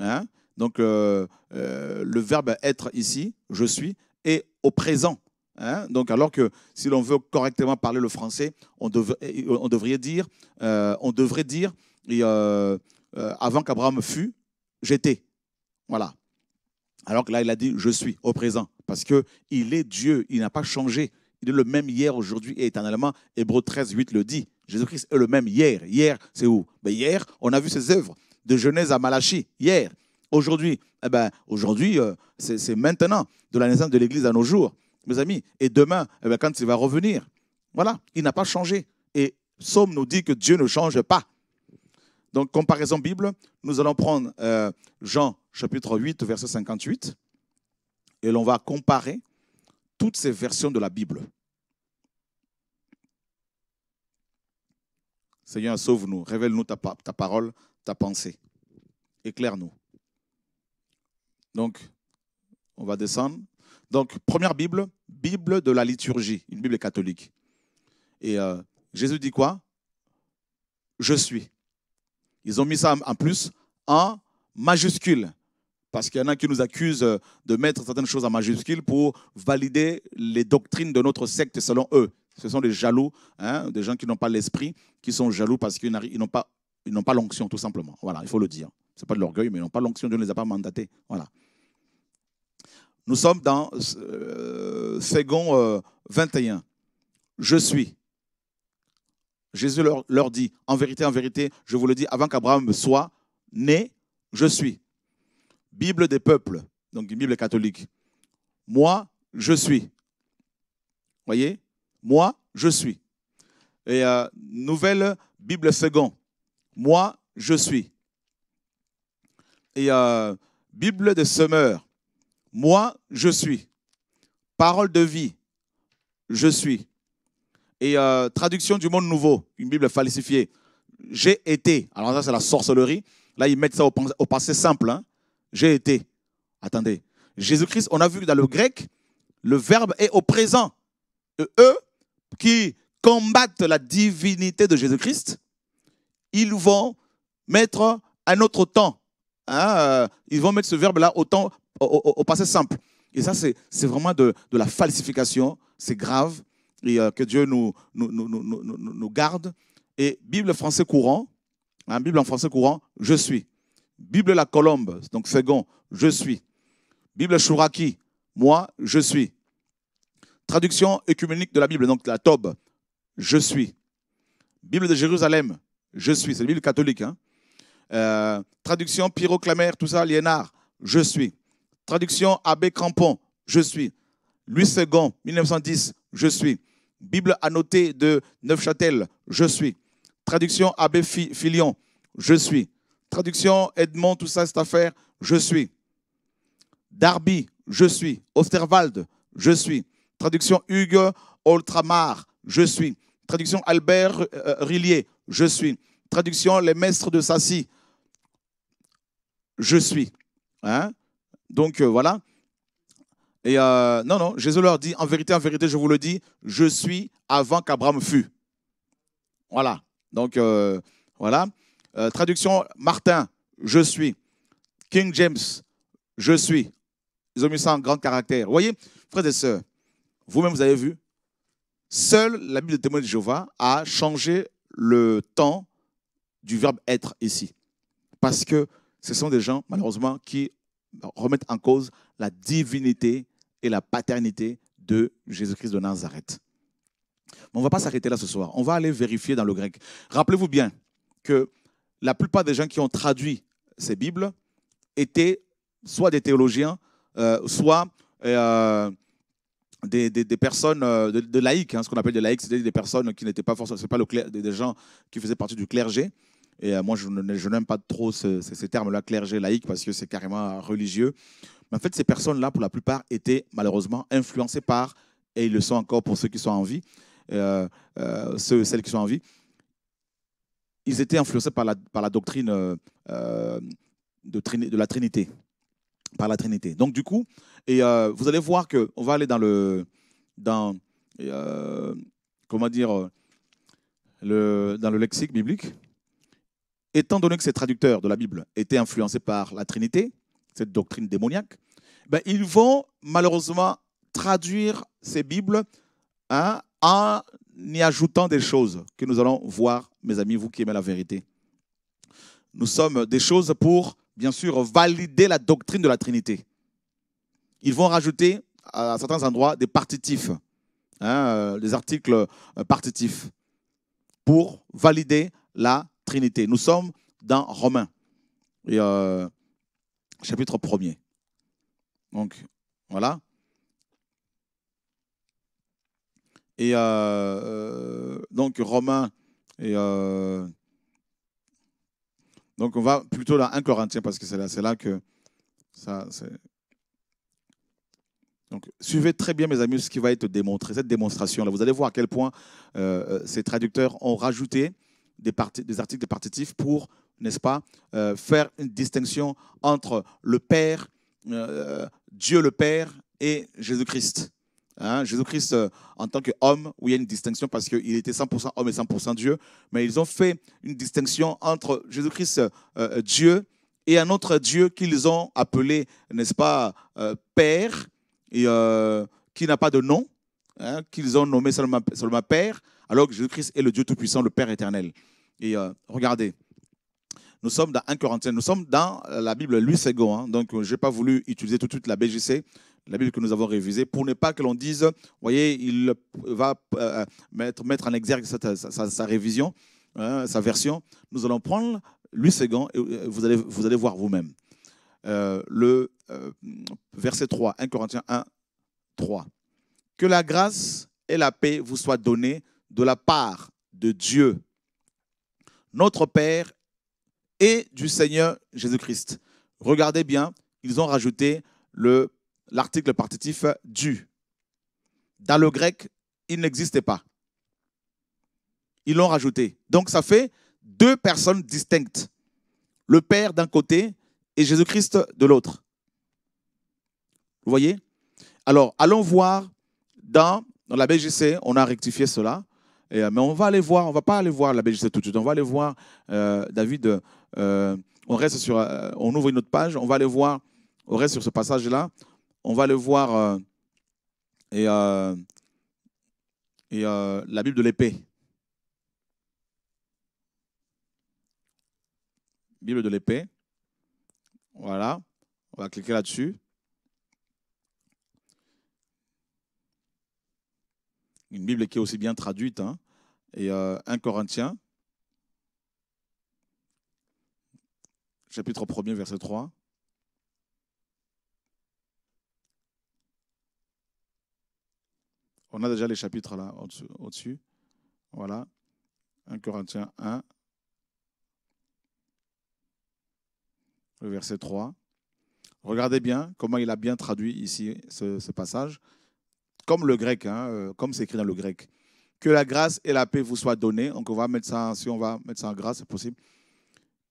Hein. Donc euh, euh, le verbe être ici, je suis, est au présent. Hein. Donc alors que si l'on veut correctement parler le français, on, devrait dire, on devrait dire, avant qu'Abraham fût, j'étais. Voilà. Alors que là, il a dit, je suis au présent, parce que il est Dieu, il n'a pas changé. Il est le même hier, aujourd'hui et éternellement. Hébreu 13, 8 le dit. Jésus-Christ est le même hier. Hier, c'est où ben, Hier, on a vu ses œuvres de Genèse à Malachie. Hier. Aujourd'hui, eh ben, aujourd'hui euh, c'est maintenant de la naissance de l'Église à nos jours, mes amis. Et demain, eh ben, quand il va revenir, voilà, il n'a pas changé. Et Somme nous dit que Dieu ne change pas. Donc, comparaison Bible, nous allons prendre euh, Jean chapitre 8, verset 58, et l'on va comparer toutes ces versions de la Bible. Seigneur, sauve-nous, révèle-nous ta, parole, ta pensée. Éclaire-nous. Donc, on va descendre. Donc, première Bible, Bible de la liturgie, une Bible catholique. Et euh, Jésus dit quoi Je suis. Ils ont mis ça en plus en majuscule. Parce qu'il y en a qui nous accusent euh, de mettre certaines choses en majuscule pour valider les doctrines de notre secte selon eux. Ce sont des jaloux, hein, des gens qui n'ont pas l'esprit, qui sont jaloux parce qu'ils n'ont pas ils n'ont pas l'onction, tout simplement. Voilà, il faut le dire. Ce n'est pas de l'orgueil, mais ils n'ont pas l'onction, Dieu ne les a pas mandatés. Voilà. Nous sommes dans euh, second, 21. Euh, je suis. Jésus leur, leur, dit, en vérité, en vérité, je vous le dis, avant qu'Abraham soit né, je suis. Bible des peuples, donc une Bible catholique. Moi, je suis. Voyez Moi, je suis. Et euh, nouvelle Bible second. Moi, je suis. Et euh, Bible des semeurs. Moi, je suis. Parole de vie. Je suis. Et euh, traduction du monde nouveau, une Bible falsifiée. J'ai été. Alors ça, c'est la sorcellerie. Là, ils mettent ça au, au passé simple. Hein. J'ai été. Attendez. Jésus-Christ, on a vu dans le grec, le verbe est au présent. Eux qui combattent la divinité de Jésus-Christ, ils vont mettre un autre temps. Ah, euh, ils vont mettre ce verbe-là au, temps, au, passé simple. Et ça, c'est vraiment de, la falsification. C'est grave. Et euh, que Dieu nous, nous, garde. Et Bible français courant, hein, Bible en français courant, je suis. Bible La Colombe, donc second, je suis. Bible Chouraki, moi, je suis. Traduction écuménique de la Bible, donc la Tob, je suis. Bible de Jérusalem, je suis. C'est la Bible catholique. Hein euh, traduction pyroclamère tout ça, Liénard, je suis. Traduction Abbé Crampon, je suis. Louis II, 1910, je suis. Bible annotée de Neufchâtel, je suis. Traduction Abbé Filion, je suis traduction, Edmond, tout ça, cette affaire, je suis. Darby, je suis. Osterwald, je suis. Traduction Hugues Oltramar, je suis. Traduction Albert euh, euh, Rillier, je suis. Traduction Les Maîtres de Sassy, je suis. Hein? Donc euh, voilà. Et non, non, Jésus leur dit, en vérité, en vérité, je vous le dis, je suis avant qu'Abraham fût. Voilà. Donc voilà. Euh, traduction Martin, je suis. King James, je suis. Ils ont mis ça en grand caractère. Vous voyez, frères et sœurs, vous-même, vous avez vu, seule la Bible de témoins de Jéhovah a changé le temps du verbe être ici. Parce que ce sont des gens, malheureusement, qui remettent en cause la divinité et la paternité de Jésus-Christ de Nazareth. Mais on ne va pas s'arrêter là ce soir. On va aller vérifier dans le grec. Rappelez-vous bien que la plupart des gens qui ont traduit ces Bibles étaient soit des théologiens, euh, soit euh, des, personnes euh, de, laïcs, hein, ce qu'on appelle des laïcs, cest des personnes qui n'étaient pas forcément, pas des gens qui faisaient partie du clergé. Et moi, je, n'aime pas trop ces termes-là, clergé, laïque, parce que c'est carrément religieux. Mais en fait, ces personnes-là, pour la plupart, étaient malheureusement influencées par, et ils le sont encore pour ceux qui sont en vie, ceux, celles qui sont en vie, ils étaient influencés par la, par la doctrine euh, euh, de, de, la Trinité. Par la Donc, du coup, et, euh, vous allez voir que on va aller dans le. Dans, comment dire le, Dans le lexique biblique. Étant donné que ces traducteurs de la Bible étaient influencés par la Trinité, cette doctrine démoniaque, ben, ils vont malheureusement traduire ces Bibles à... Hein, en N'y ajoutant des choses que nous allons voir, mes amis, vous qui aimez la vérité. Nous sommes des choses pour, bien sûr, valider la doctrine de la Trinité. Ils vont rajouter à certains endroits des partitifs, hein, euh, des articles euh, partitifs, pour valider la Trinité. Nous sommes dans Romains, euh, chapitre 1er. Donc, voilà. Et euh, euh, donc Romain et euh, donc on va plutôt là 1 Corinthien parce que c'est là, c'est là que ça. Donc suivez très bien mes amis ce qui va être démontré cette démonstration là. Vous allez voir à quel point ces traducteurs ont rajouté des, parties, des articles de partitifs pour n'est-ce pas faire une distinction entre le Père, Dieu le Père et Jésus Christ. Hein, Jésus-Christ, euh, en tant qu'homme, où il y a une distinction parce qu'il était 100% homme et 100% Dieu, mais ils ont fait une distinction entre Jésus-Christ, euh, euh, Dieu, et un autre Dieu qu'ils ont appelé, n'est-ce pas, Père, et, qui n'a pas de nom, hein, qu'ils ont nommé seulement, seulement, Père, alors que Jésus-Christ est le Dieu Tout-Puissant, le Père éternel. Et regardez, nous sommes dans 1 Corinthiens, nous sommes dans la Bible Louis hein, donc je n'ai pas voulu utiliser tout de suite la BGC, la Bible que nous avons révisée, pour ne pas que l'on dise, vous voyez, il va euh, mettre, mettre en exergue sa, révision, hein, sa version. Nous allons prendre lui second et euh, vous allez, vous allez voir vous-même. Euh, le verset 3, 1 Corinthiens 1, 3. Que la grâce et la paix vous soient données de la part de Dieu, notre Père et du Seigneur Jésus-Christ. Regardez bien, ils ont rajouté le l'article partitif du. Dans le grec, il n'existait pas. Ils l'ont rajouté. Donc ça fait deux personnes distinctes. Le Père d'un côté et Jésus-Christ de l'autre. Vous voyez Alors, allons voir dans, la BGC, on a rectifié cela. Euh, mais on va aller voir, on ne va pas aller voir la BGC tout de suite. On va aller voir, euh, David, euh, on reste sur, on ouvre une autre page, on va aller voir, on reste sur ce passage-là on va le voir. Euh, et euh, et euh, la Bible de l'épée. Bible de l'épée. Voilà. On va cliquer là-dessus. Une Bible qui est aussi bien traduite. Hein. Et un 1 Corinthiens, chapitre 1 verset 3. On a déjà les chapitres là au-dessus. voilà. 1 Corinthiens 1, le verset 3. Regardez bien comment il a bien traduit ici ce, passage, comme le grec, hein, euh, comme c'est écrit dans le grec. Que la grâce et la paix vous soient données. Donc on va mettre ça, si on va mettre ça en grâce, c'est possible.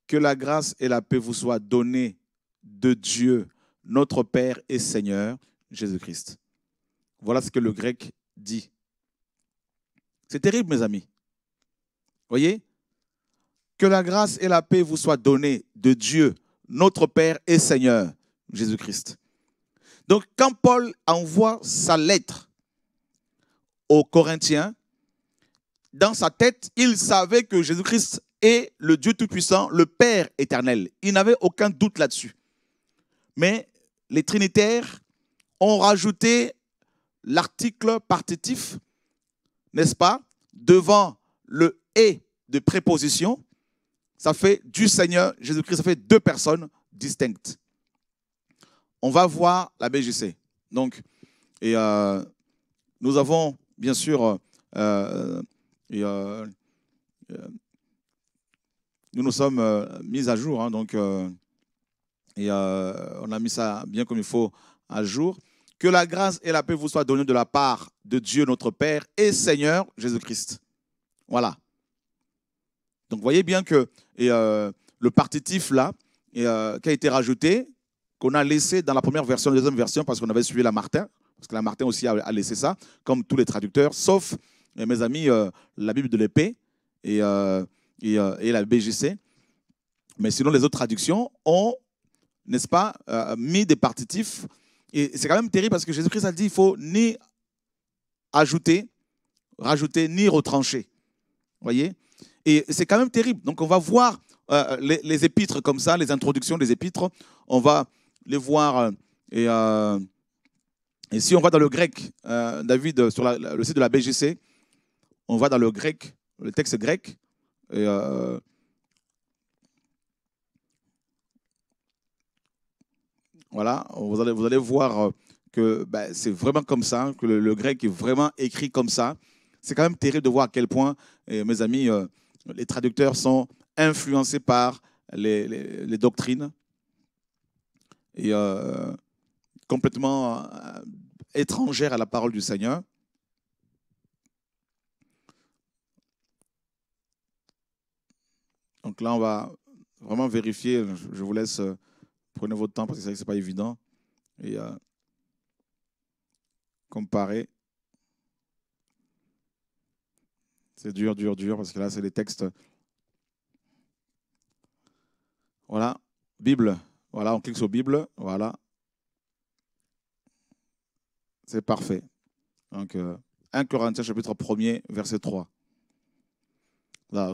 Que la grâce et la paix vous soient données de Dieu, notre Père et Seigneur, Jésus-Christ. Voilà ce que le grec dit. C'est terrible, mes amis. Voyez Que la grâce et la paix vous soient données de Dieu, notre Père et Seigneur, Jésus-Christ. Donc, quand Paul envoie sa lettre aux Corinthiens, dans sa tête, il savait que Jésus-Christ est le Dieu Tout-Puissant, le Père éternel. Il n'avait aucun doute là-dessus. Mais les Trinitaires ont rajouté l'article partitif, n'est-ce pas, devant le et de préposition, ça fait du Seigneur Jésus-Christ, ça fait deux personnes distinctes. On va voir la BGC. Donc, et euh, nous avons bien sûr, euh, euh, nous nous sommes mis à jour, hein, donc, et on a mis ça bien comme il faut à jour. Que la grâce et la paix vous soient données de la part de Dieu notre Père et Seigneur Jésus-Christ. Voilà. Donc voyez bien que euh, le partitif là, euh, qui a été rajouté, qu'on a laissé dans la première version, la deuxième version, parce qu'on avait suivi la Martin, parce que la Martin aussi a, laissé ça, comme tous les traducteurs, sauf, mes amis, euh, la Bible de l'épée et, et, la BGC. Mais sinon, les autres traductions ont, n'est-ce pas, mis des partitifs et c'est quand même terrible parce que Jésus-Christ a dit il faut ni ajouter, rajouter, ni retrancher. Vous voyez Et c'est quand même terrible. Donc on va voir euh, les, épîtres comme ça, les introductions des épîtres, on va les voir. Euh, euh, et, si on va dans le grec, David, sur le site de la BGC, on va dans le grec, le texte grec, et, Voilà, vous allez, voir euh, que ben, c'est vraiment comme ça, que le, grec est vraiment écrit comme ça. C'est quand même terrible de voir à quel point, mes amis, euh, les traducteurs sont influencés par les, doctrines et euh, complètement étrangères à la parole du Seigneur. Donc là, on va vraiment vérifier. Je vous laisse Prenez votre temps parce que c'est pas évident. Et euh, comparer, c'est dur, dur, dur parce que là, c'est les textes. Voilà, Bible. Voilà, on clique sur Bible. Voilà. C'est parfait. Donc, 1 euh, Corinthiens chapitre 1er, verset 3.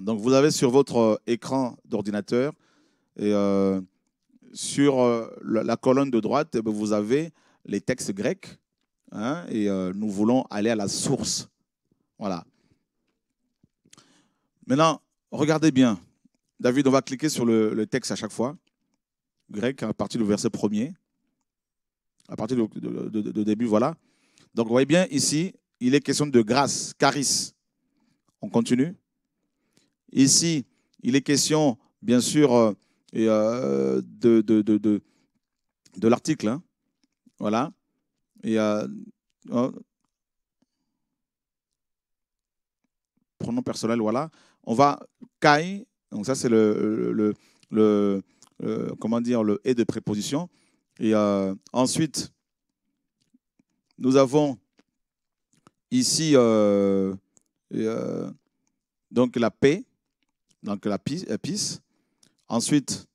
Donc, vous avez sur votre euh, écran d'ordinateur et sur euh, la colonne de droite, eh ben, vous avez les textes grecs. Hein, et euh, nous voulons aller à la source. Voilà. Maintenant, regardez bien. David, on va cliquer sur le, texte à chaque fois. Grec, à partir du verset premier. À partir du de, début, voilà. Donc, vous voyez bien ici, il est question de grâce, charis. On continue. Ici, il est question, bien sûr, euh, et, euh, de, l'article. Hein. Voilà. Et, euh, oh. Pronom personnel, voilà. On va kai, donc ça c'est le, le, le, euh, comment dire, le et de préposition. Et euh, ensuite, nous avons ici donc la paix, donc la pisse, Ensuite,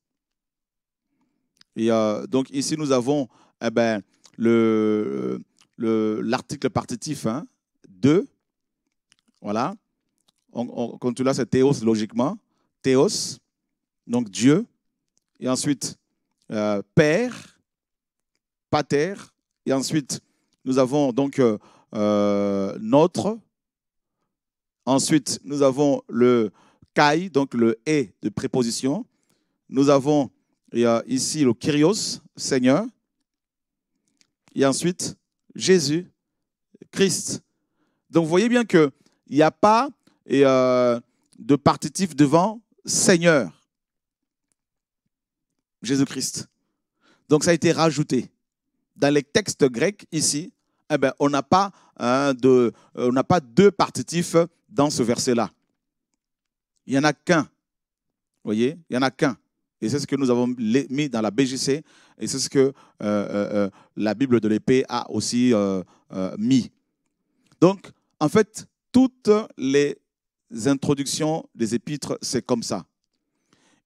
donc ici, nous avons eh ben, l'article le, partitif hein, 2. Voilà. On, on, là c'est théos logiquement. Théos, donc Dieu. Et ensuite, euh, Père, Pater. Et ensuite, nous avons donc euh, euh, Notre. Ensuite, nous avons le Kai, donc le e de préposition. Nous avons ici le Kyrios, Seigneur. Et ensuite, Jésus, Christ. Donc vous voyez bien qu'il n'y a pas et, euh, de partitif devant Seigneur. Jésus-Christ. Donc ça a été rajouté. Dans les textes grecs, ici, eh ben, on n'a pas, hein, de, on pas deux partitifs dans ce verset-là. Il n'y en a qu'un. Vous voyez Il n'y en a qu'un. Et c'est ce que nous avons mis dans la BGC Et c'est ce que euh, euh, euh, la Bible de l'épée a aussi mis. Donc, en fait, toutes les introductions des épîtres, c'est comme ça.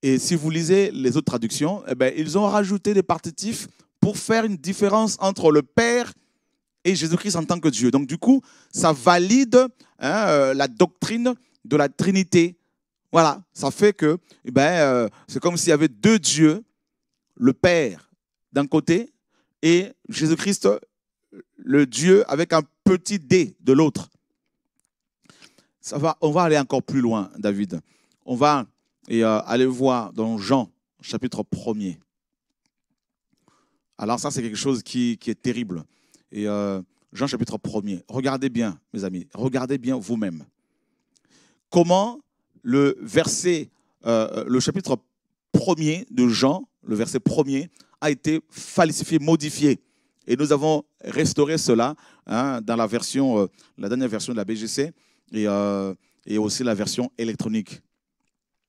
Et si vous lisez les autres traductions, eh ben, ils ont rajouté des partitifs pour faire une différence entre le Père et Jésus-Christ en tant que Dieu. Donc du coup, ça valide hein, la doctrine de la Trinité voilà, ça fait que eh ben, euh, c'est comme s'il y avait deux dieux, le Père d'un côté et Jésus-Christ, le Dieu avec un petit D de l'autre. Ça va, on va aller encore plus loin, David. On va euh, aller voir dans Jean, chapitre 1er. Alors ça, c'est quelque chose qui, est terrible. Et euh, Jean, chapitre 1er. Regardez bien, mes amis, regardez bien vous-même. Comment le verset, euh, le chapitre 1 de Jean, le verset 1 a été falsifié, modifié. Et nous avons restauré cela hein, dans la version, euh, la dernière version de la BGC euh, et, aussi la version électronique.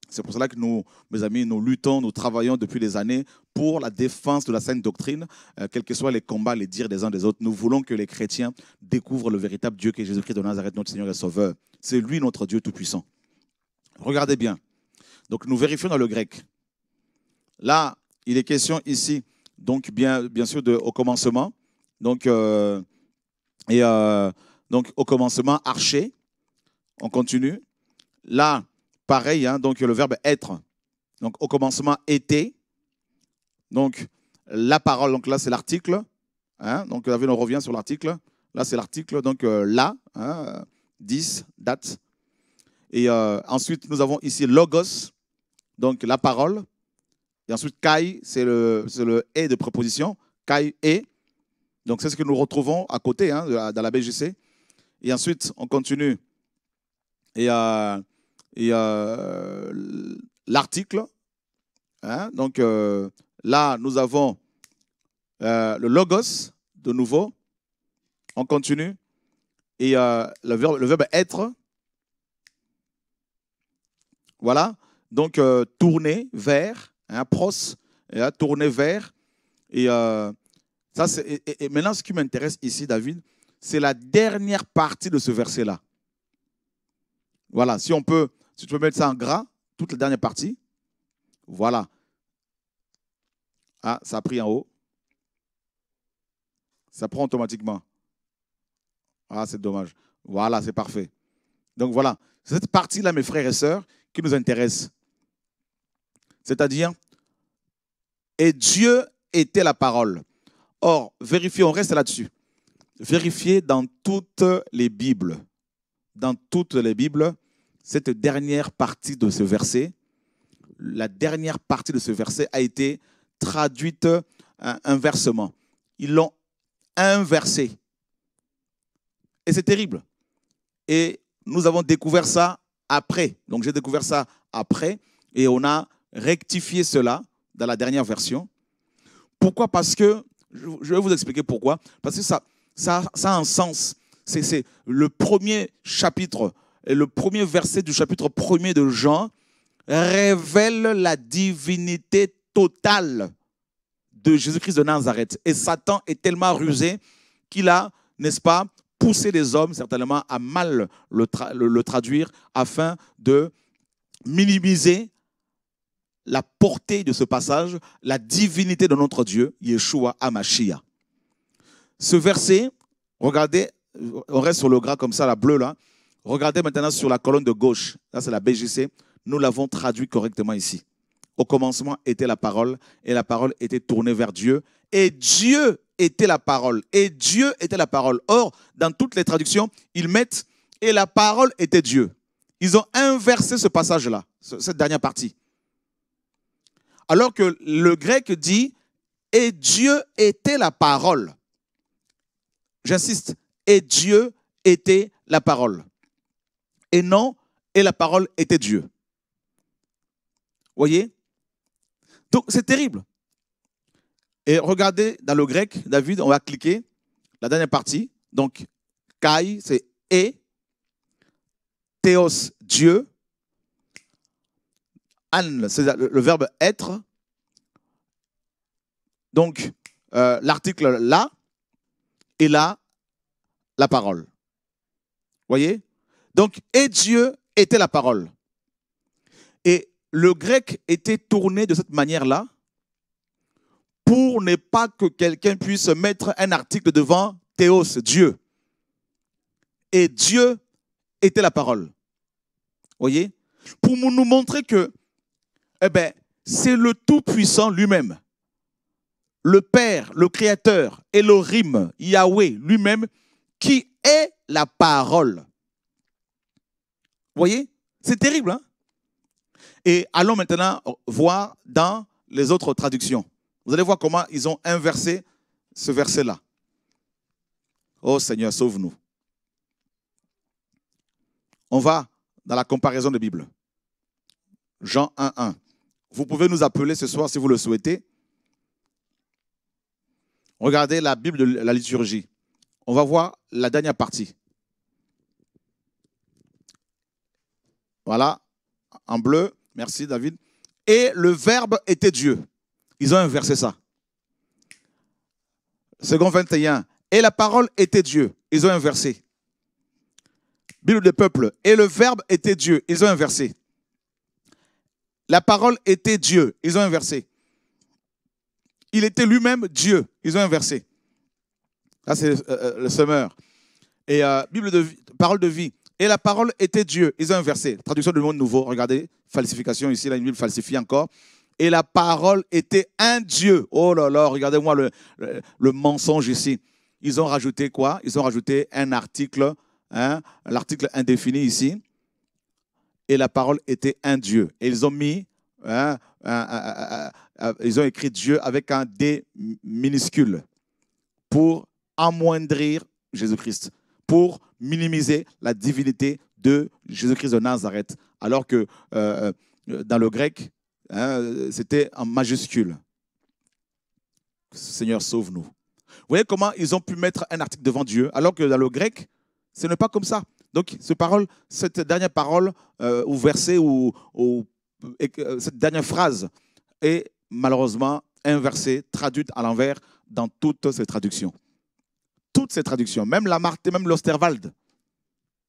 C'est pour cela que nous, mes amis, nous luttons, nous travaillons depuis des années pour la défense de la sainte doctrine, quels que soient les combats, les dires des uns des autres. Nous voulons que les chrétiens découvrent le véritable Dieu qui est Jésus-Christ de Nazareth, notre Seigneur et Sauveur. C'est lui notre Dieu Tout-Puissant. Regardez bien. Donc nous vérifions dans le grec. Là, il est question ici, donc bien, bien sûr, de, au commencement. Donc, euh, et, euh, donc au commencement, archer. On continue. Là, pareil, hein, donc le verbe être. Donc au commencement, été », Donc la parole, donc là c'est l'article. Hein, donc on revient sur l'article. Là c'est l'article, donc euh, là, 10, hein, date. Et euh, ensuite, nous avons ici logos, donc la parole. Et ensuite, kai, c'est le, le et de préposition. Kai et. Donc, c'est ce que nous retrouvons à côté, hein, dans la BGC. Et ensuite, on continue. Et, euh, euh l'article. Hein. donc, euh, là, nous avons le logos, de nouveau. On continue. Et le verbe, le verbe être voilà. Donc, euh, tourner vers, hein, pros, et, euh, tourner vers. Et, euh, ça, c'est et, maintenant, ce qui m'intéresse ici, David, c'est la dernière partie de ce verset-là. Voilà, si on peut, si tu peux mettre ça en gras, toute la dernière partie. Voilà. Ah, ça a pris en haut. Ça prend automatiquement. Ah, c'est dommage. Voilà, c'est parfait. Donc voilà, cette partie-là, mes frères et sœurs, qui nous intéresse. C'est-à-dire, et Dieu était la parole. Or, vérifiez, on reste là-dessus. Vérifiez dans toutes les Bibles, dans toutes les Bibles, cette dernière partie de ce verset, la dernière partie de ce verset a été traduite hein, inversement. Ils l'ont inversé. Et c'est terrible. Et nous avons découvert ça après. Donc j'ai découvert ça après et on a rectifié cela dans la dernière version. Pourquoi Parce que, je vais vous expliquer pourquoi, parce que ça, ça, a un sens. C'est le premier chapitre, et le premier verset du chapitre premier de Jean révèle la divinité totale de Jésus-Christ de Nazareth. Et Satan est tellement rusé qu'il a, n'est-ce pas, pousser les hommes certainement à mal le, traduire afin de minimiser la portée de ce passage, la divinité de notre Dieu, Yeshua Amashia. Ce verset, regardez, on reste sur le gras comme ça, la bleue là. Regardez maintenant sur la colonne de gauche, là c'est la BGC, nous l'avons traduit correctement ici. Au commencement était la parole, et la parole était tournée vers Dieu, et Dieu était la parole. Et Dieu était la parole. Or, dans toutes les traductions, ils mettent et la parole était Dieu. Ils ont inversé ce passage-là, cette dernière partie. Alors que le grec dit et Dieu était la parole. J'insiste, et Dieu était la parole. Et non, et la parole était Dieu. Voyez Donc c'est terrible. Et regardez dans le grec, David, on va cliquer la dernière partie. Donc, Kai, c'est et. Théos, Dieu. An, c'est le verbe être. Donc, euh, l'article là, et là, la parole. Voyez Donc, et Dieu était la parole. Et le grec était tourné de cette manière-là pour ne pas que quelqu'un puisse mettre un article devant Théos, Dieu. Et Dieu était la parole. Voyez Pour nous montrer que eh ben, c'est le Tout-Puissant lui-même. Le Père, le Créateur, et le Rime, Yahweh lui-même, qui est la parole. Voyez C'est terrible, hein Et allons maintenant voir dans les autres traductions. Vous allez voir comment ils ont inversé ce verset-là. Oh Seigneur, sauve-nous. On va dans la comparaison de Bible. Jean 1.1. Vous pouvez nous appeler ce soir si vous le souhaitez. Regardez la Bible de la liturgie. On va voir la dernière partie. Voilà, en bleu. Merci David. Et le Verbe était Dieu. Ils ont inversé ça. Second 21. Et la parole était Dieu. Ils ont inversé. Bible des peuples. Et le verbe était Dieu. Ils ont inversé. La parole était Dieu. Ils ont inversé. Il était lui-même Dieu. Ils ont inversé. Là, c'est euh, euh, le semeur. Et euh, Bible de parole de vie. Et la parole était Dieu. Ils ont inversé. Traduction du monde nouveau. Regardez, falsification ici. la Bible falsifie encore et la parole était un Dieu. Oh là là, regardez-moi le, mensonge ici. Ils ont rajouté quoi Ils ont rajouté un article, hein, l'article indéfini ici. Et la parole était un Dieu. Et ils ont mis, hein, ils ont écrit Dieu avec un D minuscule pour amoindrir Jésus-Christ, pour minimiser la divinité de Jésus-Christ de Nazareth. Alors que euh, euh, dans le grec, Hein, c'était en majuscule. Seigneur, sauve-nous. Vous voyez comment ils ont pu mettre un article devant Dieu, alors que dans le grec, ce n'est pas comme ça. Donc, cette dernière parole euh, ou verset ou, euh, euh, cette dernière phrase est malheureusement inversée, traduite à l'envers dans toutes ces traductions. Toutes ces traductions, même la et même l'Osterwald.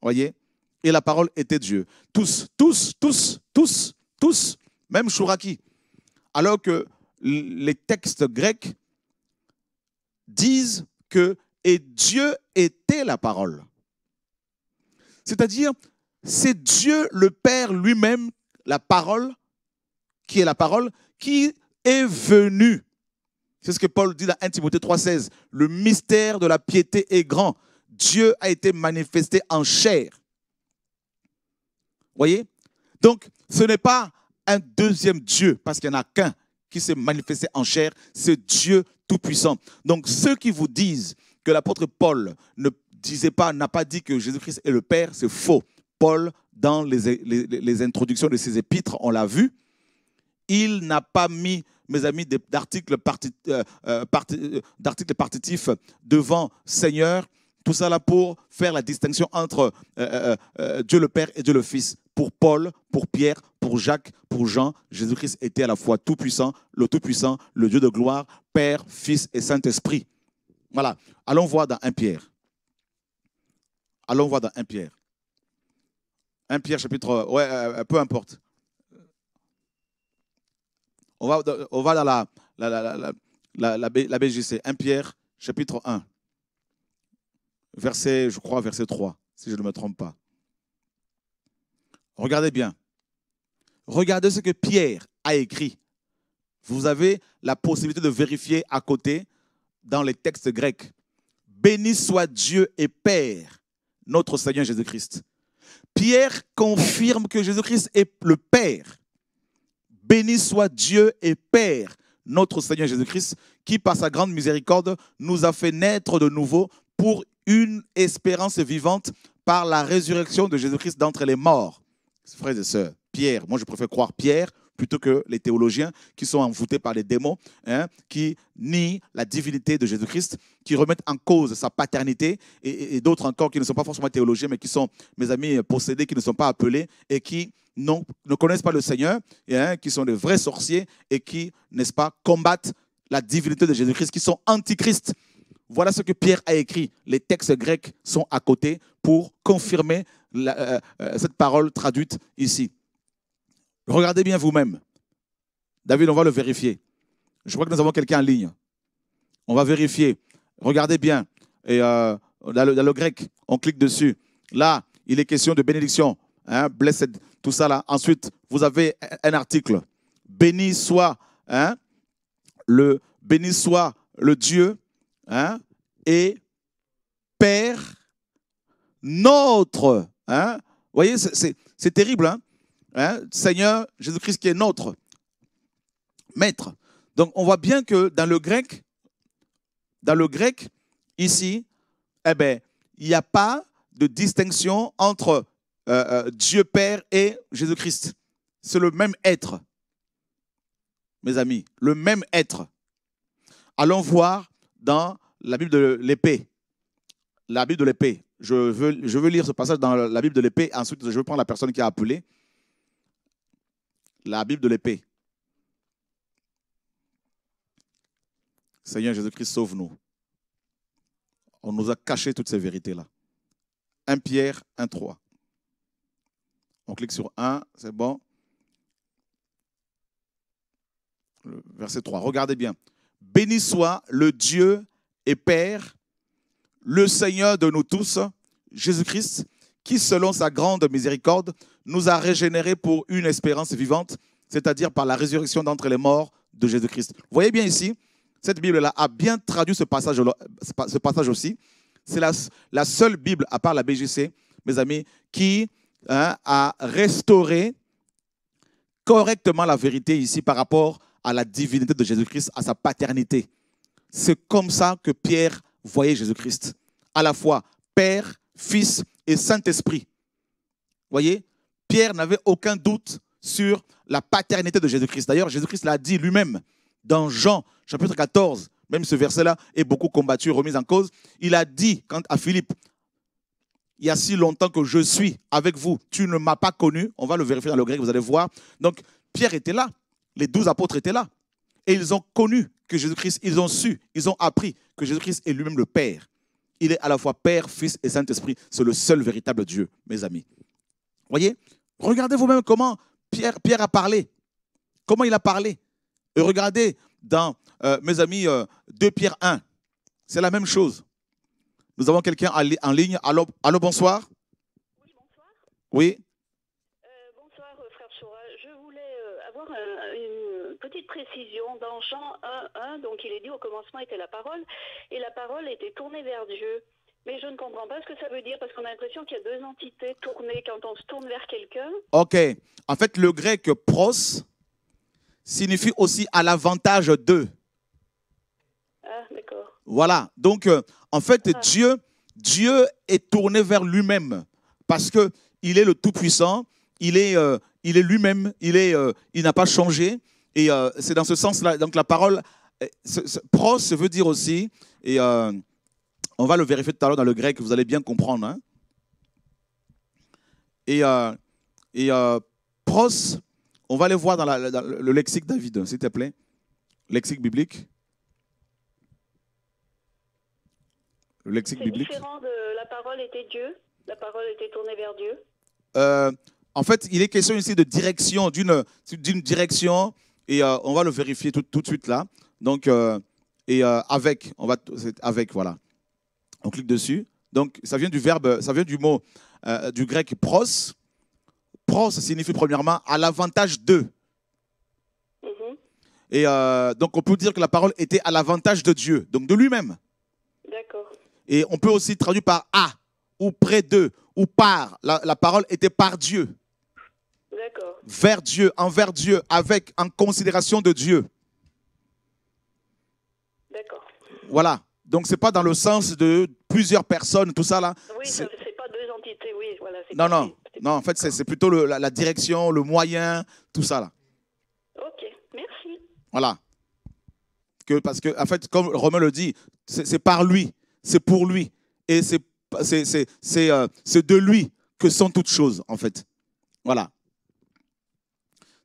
Voyez Et la parole était Dieu. Tous, tous, tous, tous, tous même Chouraki. Alors que les textes grecs disent que et Dieu était la parole. C'est-à-dire, c'est Dieu le Père lui-même, la parole, qui est la parole, qui est venu. C'est ce que Paul dit dans 1 Timothée 3,16. Le mystère de la piété est grand. Dieu a été manifesté en chair. Voyez Donc, ce n'est pas un deuxième Dieu, parce qu'il n'y en a qu'un qui s'est manifesté en chair, c'est Dieu Tout-Puissant. Donc ceux qui vous disent que l'apôtre Paul ne disait pas, n'a pas dit que Jésus-Christ est le Père, c'est faux. Paul, dans les, introductions de ses épîtres, on l'a vu, il n'a pas mis, mes amis, euh, euh, euh, d'articles partitifs devant Seigneur, tout cela pour faire la distinction entre Dieu le Père et Dieu le Fils. Pour Paul, pour Pierre, pour Jacques, pour Jean, Jésus-Christ était à la fois tout-puissant, le tout-puissant, le Dieu de gloire, Père, Fils et Saint-Esprit. Voilà. Allons voir dans 1 Pierre. Allons voir dans 1 Pierre. 1 Pierre chapitre... Ouais, euh, euh, peu importe. On va, on va dans la, la, la, BJC. 1 Pierre chapitre 1. Verset, je crois, verset 3, si je ne me trompe pas. Regardez bien. Regardez ce que Pierre a écrit. Vous avez la possibilité de vérifier à côté dans les textes grecs. Béni soit Dieu et Père, notre Seigneur Jésus-Christ. Pierre confirme que Jésus-Christ est le Père. Béni soit Dieu et Père, notre Seigneur Jésus-Christ, qui par sa grande miséricorde nous a fait naître de nouveau pour une espérance vivante par la résurrection de Jésus-Christ d'entre les morts. Frères et sœurs, Pierre. Moi, je préfère croire Pierre plutôt que les théologiens qui sont envoûtés par les démons, hein, qui nient la divinité de Jésus-Christ, qui remettent en cause sa paternité, et, d'autres encore qui ne sont pas forcément théologiens, mais qui sont, mes amis, possédés, qui ne sont pas appelés, et qui ne connaissent pas le Seigneur, hein, qui sont des vrais sorciers, et qui, n'est-ce pas, combattent la divinité de Jésus-Christ, qui sont antichristes. Voilà ce que Pierre a écrit. Les textes grecs sont à côté pour confirmer euh, euh, cette parole traduite ici. Regardez bien vous-même. David, on va le vérifier. Je crois que nous avons quelqu'un en ligne. On va vérifier. Regardez bien. Et euh, dans, le, grec, on clique dessus. Là, il est question de bénédiction. Hein, blessed, tout ça là. Ensuite, vous avez un article. Béni soit, hein, le, béni soit le Dieu hein, et Père notre. Hein. Vous voyez, c'est terrible. Hein? Seigneur Jésus-Christ qui est notre maître. Donc on voit bien que dans le grec, dans le grec ici, eh ben, il n'y a pas de distinction entre euh, euh, Dieu Père et Jésus-Christ. C'est le même être, mes amis, le même être. Allons voir dans la Bible de l'épée. La Bible de l'épée. Je veux, je veux lire ce passage dans la Bible de l'épée. Ensuite, je vais prendre la personne qui a appelé la Bible de l'épée. Seigneur Jésus-Christ, sauve-nous. On nous a caché toutes ces vérités-là. 1 Pierre 1, 3. On clique sur un, c'est bon. verset 3, regardez bien. Béni soit le Dieu et Père, le Seigneur de nous tous, Jésus-Christ, qui, selon sa grande miséricorde, nous a régénérés pour une espérance vivante, c'est-à-dire par la résurrection d'entre les morts de Jésus-Christ. Vous voyez bien ici, cette Bible-là a bien traduit ce passage, ce passage aussi. C'est la, seule Bible, à part la BGC, mes amis, qui hein, a restauré correctement la vérité ici par rapport à la divinité de Jésus-Christ, à sa paternité. C'est comme ça que Pierre voyait Jésus-Christ, à la fois Père, Fils et Saint-Esprit. Voyez, Pierre n'avait aucun doute sur la paternité de Jésus-Christ. D'ailleurs, Jésus-Christ l'a dit lui-même dans Jean chapitre 14, même ce verset-là est beaucoup combattu, remis en cause. Il a dit quand à Philippe, il y a si longtemps que je suis avec vous, tu ne m'as pas connu. On va le vérifier dans le grec, vous allez voir. Donc, Pierre était là, les douze apôtres étaient là, et ils ont connu que Jésus-Christ, ils ont su, ils ont appris que Jésus-Christ est lui-même le Père il est à la fois Père, Fils et Saint-Esprit. C'est le seul véritable Dieu, mes amis. Voyez Regardez vous-même comment Pierre, Pierre a parlé. Comment il a parlé. Et regardez dans, euh, mes amis, 2 euh, Pierre 1. C'est la même chose. Nous avons quelqu'un en ligne. Allô, allô bonsoir. Oui, bonsoir. Oui, précision dans Jean 1.1, donc il est dit au commencement était la parole, et la parole était tournée vers Dieu. Mais je ne comprends pas ce que ça veut dire parce qu'on a l'impression qu'il y a deux entités tournées quand on se tourne vers quelqu'un. Ok. En fait, le grec pros signifie aussi à l'avantage de. Ah, d'accord. Voilà. Donc, euh, en fait, ah. Dieu, Dieu est tourné vers lui-même parce que il est le Tout-Puissant. Il est, euh, il est lui-même. Il est, euh, il n'a pas changé. Et euh, c'est dans ce sens-là. Donc la parole, euh, pros veut dire aussi, et euh, on va le vérifier tout à l'heure dans le grec, vous allez bien comprendre. Hein. Et, pros, on va aller voir dans, le lexique David, s'il te plaît. Lexique biblique. Le lexique biblique. différent de la parole était Dieu. La parole était tournée vers Dieu. en fait, il est question ici de direction, d'une direction et euh, on va le vérifier tout, de suite là. Donc, euh, et euh, avec, on va avec, voilà. On clique dessus. Donc, ça vient du verbe, ça vient du mot du grec pros. Pros signifie premièrement à l'avantage de. Mhm. Et donc, on peut dire que la parole était à l'avantage de Dieu, donc de lui-même. D'accord. Et on peut aussi traduire par à ou près de ou par. la parole était par Dieu vers Dieu, envers Dieu, avec, en considération de Dieu. D'accord. Voilà. Donc, ce n'est pas dans le sens de plusieurs personnes, tout ça là. Oui, c'est pas deux entités, oui. non, non, non, en fait, c'est plutôt la, direction, le moyen, tout ça là. Ok, merci. Voilà. Que, parce que, en fait, comme Romain le dit, c'est par lui, c'est pour lui, et c'est euh, de lui que sont toutes choses, en fait. Voilà.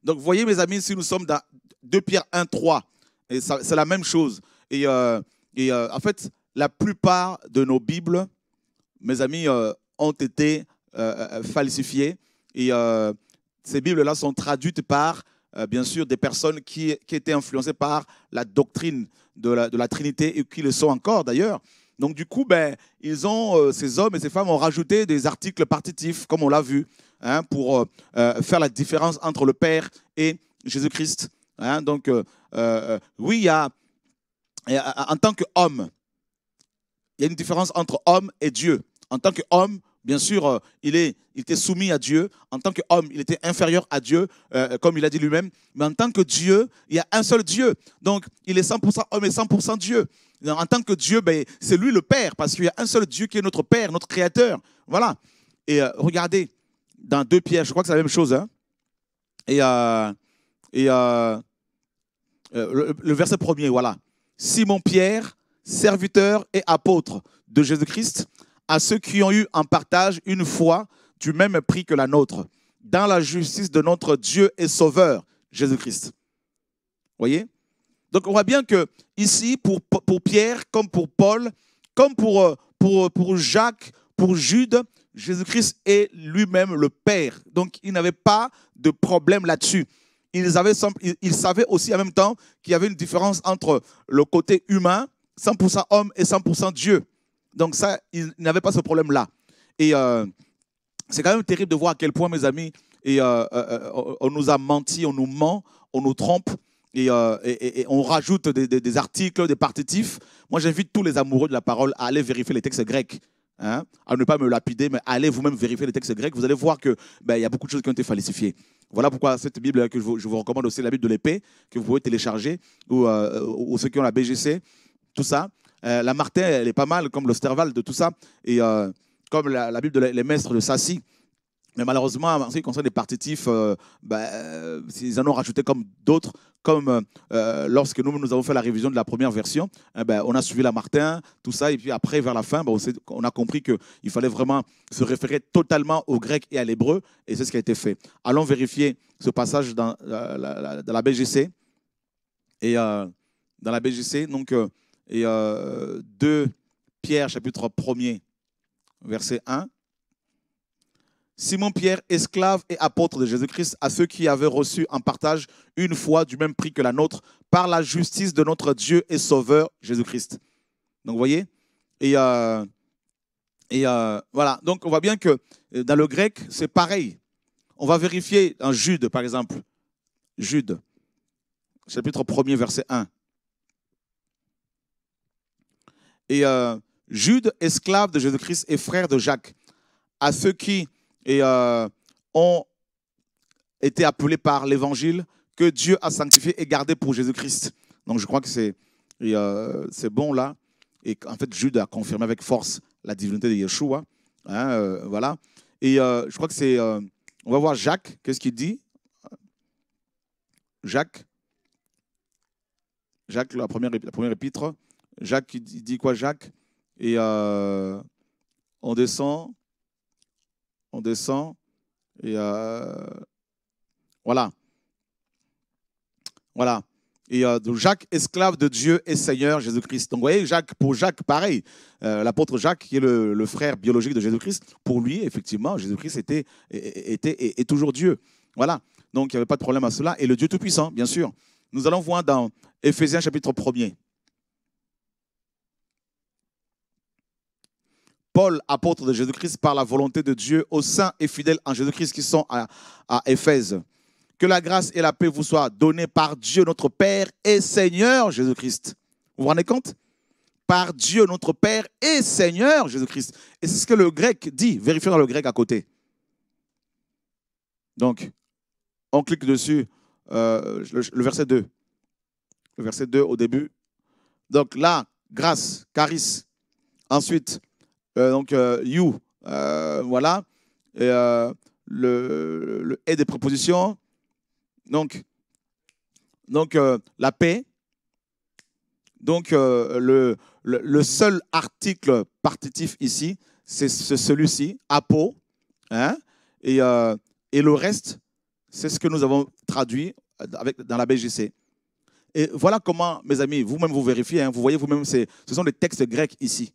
Donc, voyez, mes amis, si nous sommes dans 2 Pierre 1, 3, et c'est la même chose. Et, euh, euh, en fait, la plupart de nos Bibles, mes amis, euh, ont été falsifiées. Et ces Bibles-là sont traduites par, bien sûr, des personnes qui, étaient influencées par la doctrine de la, de la Trinité et qui le sont encore d'ailleurs. Donc du coup, ben, ils ont, ces hommes et ces femmes ont rajouté des articles partitifs, comme on l'a vu. Hein, pour euh, euh, faire la différence entre le Père et Jésus-Christ. Hein. donc, euh, oui, il y a, en tant qu'homme, il y a une différence entre homme et Dieu. En tant qu'homme, bien sûr, il, est, il était soumis à Dieu. En tant qu'homme, il était inférieur à Dieu, comme il a dit lui-même. Mais en tant que Dieu, il y a un seul Dieu. Donc, il est 100% homme et 100% Dieu. En tant que Dieu, ben, c'est lui le Père, parce qu'il y a un seul Dieu qui est notre Père, notre Créateur. Voilà. Et regardez, dans deux pierres, Je crois que c'est la même chose. Hein. Et, euh, euh, euh, le, verset premier, voilà. Simon Pierre, serviteur et apôtre de Jésus-Christ, à ceux qui ont eu en partage une foi du même prix que la nôtre, dans la justice de notre Dieu et Sauveur, Jésus-Christ. Voyez Donc on voit bien que ici, pour, Pierre, comme pour Paul, comme pour, pour, pour Jacques, pour Jude, Jésus-Christ est lui-même le Père. Donc, il n'avait pas de problème là-dessus. Il avaient, ils savaient aussi en même temps qu'il y avait une différence entre le côté humain, 100% homme et 100% Dieu. Donc ça, il n'avait pas ce problème-là. Et euh, c'est quand même terrible de voir à quel point, mes amis, euh, euh, on nous a menti, on nous ment, on nous trompe. Et, on rajoute des, articles, des partitifs. Moi, j'invite tous les amoureux de la parole à aller vérifier les textes grecs. Hein, à ne pas me lapider, mais allez vous-même vérifier les textes grecs, vous allez voir qu'il ben, y a beaucoup de choses qui ont été falsifiées. Voilà pourquoi cette Bible que je vous, recommande aussi, la Bible de l'épée, que vous pouvez télécharger, ou, euh, ceux qui ont la BGC, tout ça. Euh, la Martin, elle est pas mal, comme de tout ça, et euh, comme la, Bible des les maîtres de Sassy. Mais malheureusement, en ce qui concerne les partitifs, ben, ils en ont rajouté comme d'autres, comme euh, lorsque nous, nous avons fait la révision de la première version, eh ben, on a suivi la Martin, tout ça, et puis après, vers la fin, ben, on, a compris qu'il fallait vraiment se référer totalement au grec et à l'hébreu, et c'est ce qui a été fait. Allons vérifier ce passage dans, euh, la, BGC, et dans la BGC, euh, donc, et 2 Pierre, chapitre 1 verset 1. Simon-Pierre, esclave et apôtre de Jésus-Christ, à ceux qui avaient reçu en partage une foi du même prix que la nôtre par la justice de notre Dieu et Sauveur Jésus-Christ. Donc vous voyez Et, euh, et euh, voilà, donc on voit bien que euh, dans le grec, c'est pareil. On va vérifier dans Jude, par exemple. Jude, chapitre 1 verset 1. Et Jude, esclave de Jésus-Christ et frère de Jacques, à ceux qui et euh, ont été appelés par l'évangile que Dieu a sanctifié et gardé pour Jésus-Christ. Donc je crois que c'est euh, bon là. Et en fait, Jude a confirmé avec force la divinité de Yeshua. Hein, euh, voilà. Et je crois que c'est. on va voir Jacques, qu'est-ce qu'il dit Jacques. Jacques, la première, la première épître. Jacques, il dit quoi, Jacques Et on descend on descend et euh, voilà. Voilà. Et euh, Jacques, esclave de Dieu et Seigneur Jésus-Christ. Donc vous voyez, Jacques, pour Jacques, pareil, euh, l'apôtre Jacques, qui est le, frère biologique de Jésus-Christ, pour lui, effectivement, Jésus-Christ était, et, toujours Dieu. Voilà. Donc il n'y avait pas de problème à cela. Et le Dieu Tout-Puissant, bien sûr. Nous allons voir dans Éphésiens chapitre 1er. Paul, apôtre de Jésus-Christ, par la volonté de Dieu, aux saints et fidèles en Jésus-Christ qui sont à, Éphèse. Que la grâce et la paix vous soient données par Dieu notre Père et Seigneur Jésus-Christ. Vous vous rendez compte Par Dieu notre Père et Seigneur Jésus-Christ. Et c'est ce que le grec dit. Vérifiez dans le grec à côté. Donc, on clique dessus, euh, le, verset 2. Le verset 2 au début. Donc là, grâce, charis. Ensuite, euh, donc, euh, You, euh, voilà. Et, le, et des propositions. Donc, donc la paix. Donc, le, seul article partitif ici, c'est celui-ci, apo. Hein. et, et le reste, c'est ce que nous avons traduit avec, dans la BGC. Et voilà comment, mes amis, vous-même vous vérifiez, hein. vous voyez vous-même, ce sont des textes grecs ici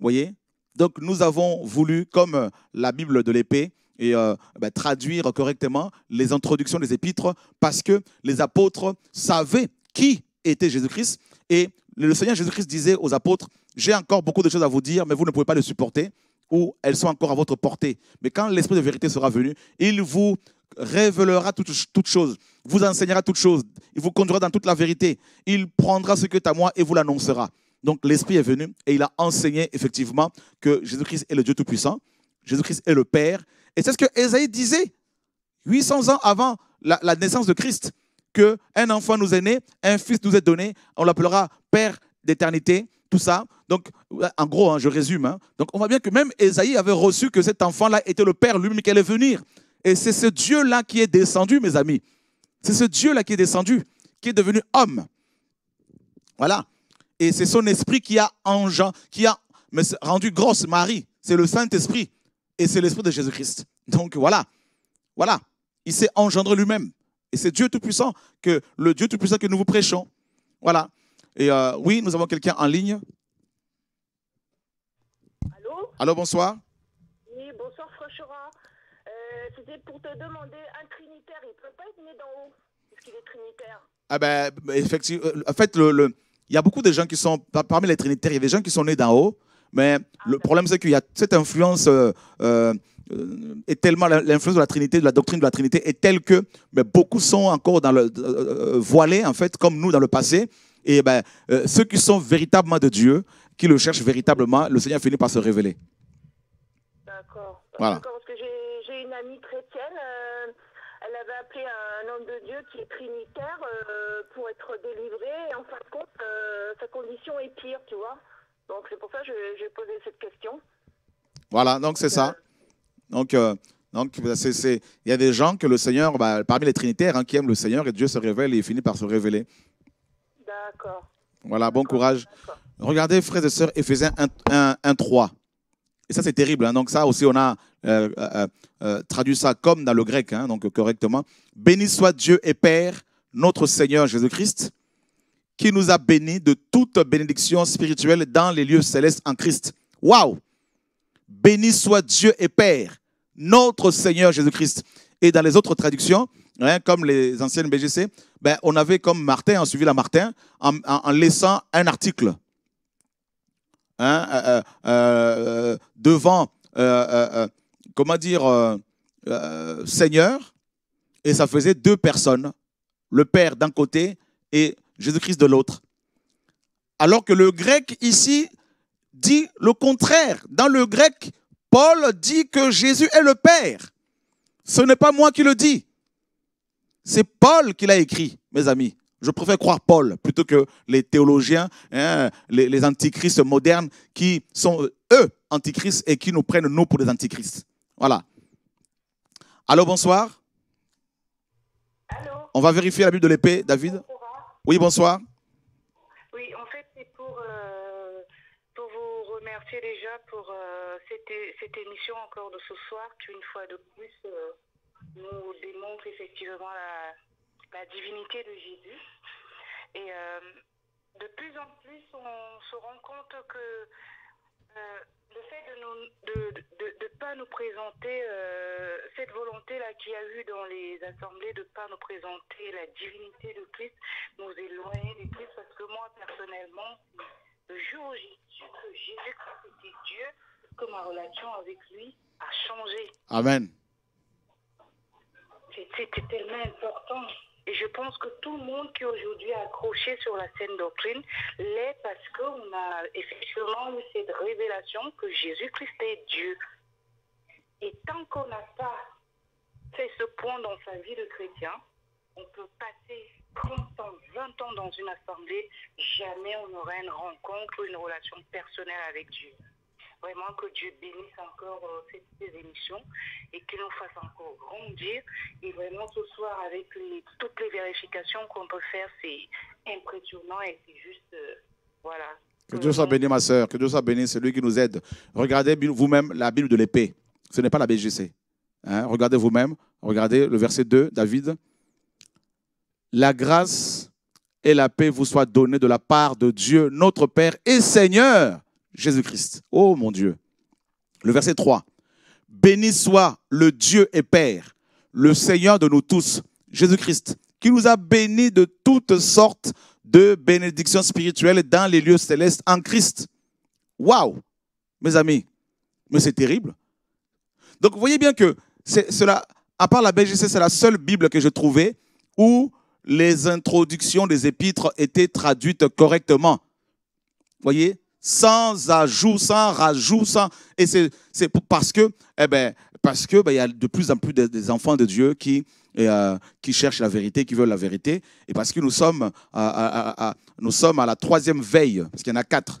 voyez Donc nous avons voulu, comme euh, la Bible de l'épée, et euh, ben, traduire correctement les introductions des épîtres parce que les apôtres savaient qui était Jésus-Christ et le Seigneur Jésus-Christ disait aux apôtres, j'ai encore beaucoup de choses à vous dire, mais vous ne pouvez pas les supporter ou elles sont encore à votre portée. Mais quand l'Esprit de vérité sera venu, il vous révélera toutes toute choses, vous enseignera toutes choses, il vous conduira dans toute la vérité, il prendra ce que est à moi et vous l'annoncera. Donc l'Esprit est venu et il a enseigné effectivement que Jésus-Christ est le Dieu Tout-Puissant, Jésus-Christ est le Père. Et c'est ce que Esaïe disait 800 ans avant la, naissance de Christ, qu'un enfant nous est né, un fils nous est donné, on l'appellera Père d'éternité, tout ça. Donc, euh, en gros, hein, je résume. Hein. Donc, on voit bien que même Esaïe avait reçu que cet enfant-là était le Père lui-même qui allait venir. Et c'est ce Dieu-là qui est descendu, mes amis. C'est ce Dieu-là qui est descendu, qui est devenu homme. Voilà. Et c'est son esprit qui a, engendré, qui a rendu grosse Marie. C'est le Saint-Esprit. Et c'est l'esprit de Jésus-Christ. Donc voilà. Voilà. Il s'est engendré lui-même. Et c'est Dieu Tout-Puissant, que le Dieu Tout-Puissant que nous vous prêchons. Voilà. Et euh, oui, nous avons quelqu'un en ligne. Allô Allô, bonsoir. Oui, bonsoir Franchera. Euh, C'était pour te demander, un trinitaire, il ne peut pas être né d'en haut, Est-ce qu'il est trinitaire. Ah ben, effectivement, euh, en fait, le il y a beaucoup de gens qui sont, parmi les trinitaires, il y a des gens qui sont nés d'en haut, mais le problème, c'est qu'il y a cette influence, euh, euh, est tellement, l'influence de la Trinité, de la doctrine de la Trinité est telle que mais beaucoup sont encore dans le, euh, voilés, en fait, comme nous dans le passé. Et ben, ceux qui sont véritablement de Dieu, qui le cherchent véritablement, le Seigneur finit par se révéler. D'accord. Parce que j'ai une amie chrétienne appeler un homme de Dieu qui est trinitaire euh, pour être délivré. Et en fin de compte, euh, sa condition est pire, tu vois. Donc c'est pour ça que j'ai posé cette question. Voilà, donc c'est ça. Euh, donc, donc c'est, il y a des gens que le Seigneur, bah, parmi les trinitaires, hein, qui aiment le Seigneur et Dieu se révèle et finit par se révéler. D'accord. Voilà, bon courage. Regardez, frères et sœurs, Ephésiens 1, 1, 1 3. Et ça, c'est terrible. Hein. Donc ça aussi, on a euh, euh, euh, traduit ça comme dans le grec, hein, donc correctement. Béni soit Dieu et Père, notre Seigneur Jésus-Christ, qui nous a bénis de toute bénédiction spirituelle dans les lieux célestes en Christ. Waouh Béni soit Dieu et Père, notre Seigneur Jésus-Christ. Et dans les autres traductions, hein, comme les anciennes BGC, ben, on avait comme Martin, on suivi la Martin, en, laissant un article hein, devant comment dire, euh, euh, Seigneur, et ça faisait deux personnes, le Père d'un côté et Jésus-Christ de l'autre. Alors que le grec ici dit le contraire. Dans le grec, Paul dit que Jésus est le Père. Ce n'est pas moi qui le dis. C'est Paul qui l'a écrit, mes amis. Je préfère croire Paul plutôt que les théologiens, hein, les, les antichrists modernes qui sont eux antichrists et qui nous prennent nous pour des antichrists. Voilà. Allô, bonsoir. Allô. On va vérifier la Bible de l'épée, David. Oui, bonsoir. Oui, en fait, c'est pour, euh, vous remercier déjà pour euh, cette, cette, émission encore de ce soir qui, une fois de plus, euh, nous démontre effectivement la, la, divinité de Jésus. Et de plus en plus, on se rend compte que euh, le fait de ne pas nous présenter, euh, cette volonté-là qu'il y a eu dans les assemblées, de ne pas nous présenter la divinité de Christ, nous éloigner de Christ, parce que moi, personnellement, le jour où j'ai su que Jésus-Christ était Dieu, que ma relation avec lui a changé. Amen. C'était tellement important. Et je pense que tout le monde qui aujourd'hui accroché sur la scène doctrine l'est parce qu'on a effectivement eu cette révélation que Jésus-Christ est Dieu. Et tant qu'on n'a pas fait ce point dans sa vie de chrétien, on peut passer 30 ans, 20 ans dans une assemblée, jamais on n'aura une rencontre, une relation personnelle avec Dieu. Vraiment que Dieu bénisse encore euh, ces, émissions et qu'il nous fasse encore grandir. Et vraiment ce soir, avec toutes les vérifications qu'on peut faire, c'est impressionnant et c'est juste... Euh, voilà. Que Dieu soit béni, ma soeur. Que Dieu soit béni, celui qui nous aide. Regardez vous-même la Bible de l'épée. Ce n'est pas la BGC. Hein. Regardez vous-même. Regardez le verset 2, David. La grâce et la paix vous soient données de la part de Dieu, notre Père et Seigneur, Jésus-Christ. Oh mon Dieu. Le verset 3. Béni soit le Dieu et Père, le Seigneur de nous tous, Jésus-Christ, qui nous a bénis de toutes sortes de bénédictions spirituelles dans les lieux célestes en Christ. Waouh Mes amis, mais c'est terrible. Donc vous voyez bien que c'est cela, à part la BGC, c'est la seule Bible que j'ai trouvée où les introductions des épîtres étaient traduites correctement. Vous voyez sans ajout, sans rajout, sans... Et c'est parce que, eh ben, parce que ben, il y a de plus en plus des, enfants de Dieu qui, euh, qui cherchent la vérité, qui veulent la vérité, et parce que nous sommes à, nous sommes à la troisième veille, parce qu'il y en a quatre.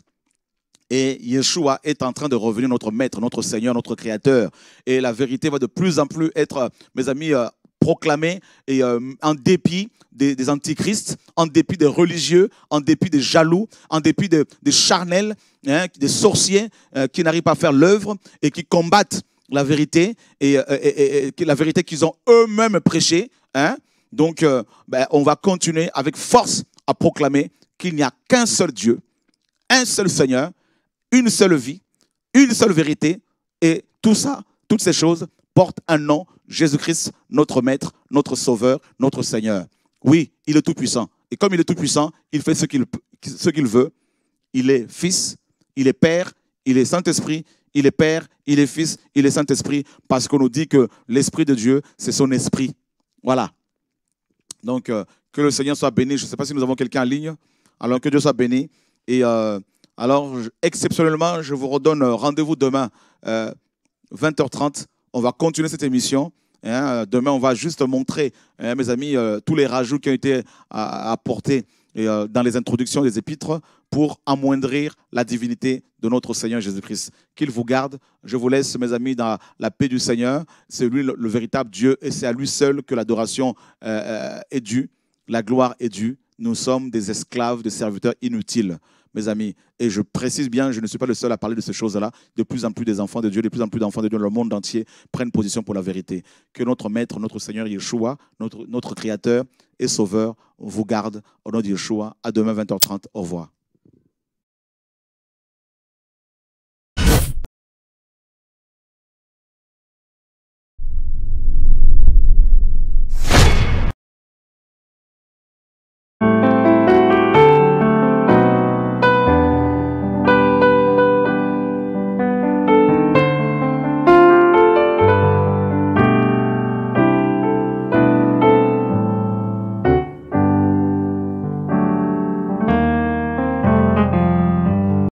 Et Yeshua est en train de revenir, notre Maître, notre Seigneur, notre Créateur. Et la vérité va de plus en plus être, mes amis, euh, proclamé et, euh, en dépit des, antichrists, en dépit des religieux, en dépit des jaloux, en dépit des, charnels, hein, des sorciers euh, qui n'arrivent pas à faire l'œuvre et qui combattent la vérité et, euh, la vérité qu'ils ont eux-mêmes prêchée. Hein. Donc, ben, on va continuer avec force à proclamer qu'il n'y a qu'un seul Dieu, un seul Seigneur, une seule vie, une seule vérité et tout ça, toutes ces choses porte un nom, Jésus-Christ, notre Maître, notre Sauveur, notre Seigneur. Oui, il est tout-puissant. Et comme il est tout-puissant, il fait ce qu'il veut. Il est Fils, il est Père, il est Saint-Esprit, il est Père, il est Fils, il est Saint-Esprit, parce qu'on nous dit que l'Esprit de Dieu, c'est son esprit. Voilà. Donc, euh, que le Seigneur soit béni. Je ne sais pas si nous avons quelqu'un en ligne. Alors, que Dieu soit béni. Et euh, alors, exceptionnellement, je vous redonne euh, rendez-vous demain, 20h30. On va continuer cette émission. Hein. Demain, on va juste montrer, hein, mes amis, euh, tous les rajouts qui ont été euh, apportés euh, dans les introductions des épîtres pour amoindrir la divinité de notre Seigneur Jésus-Christ. Qu'il vous garde. Je vous laisse, mes amis, dans la paix du Seigneur. C'est lui le, véritable Dieu et c'est à lui seul que l'adoration est due, la gloire est due. Nous sommes des esclaves, des serviteurs inutiles mes amis, et je précise bien, je ne suis pas le seul à parler de ces choses-là, de plus en plus des enfants de Dieu, de plus en plus d'enfants de Dieu dans le monde entier prennent position pour la vérité. Que notre Maître, notre Seigneur Yeshua, notre, notre Créateur et Sauveur vous garde. Au nom de Yeshua, à demain 20h30. Au revoir.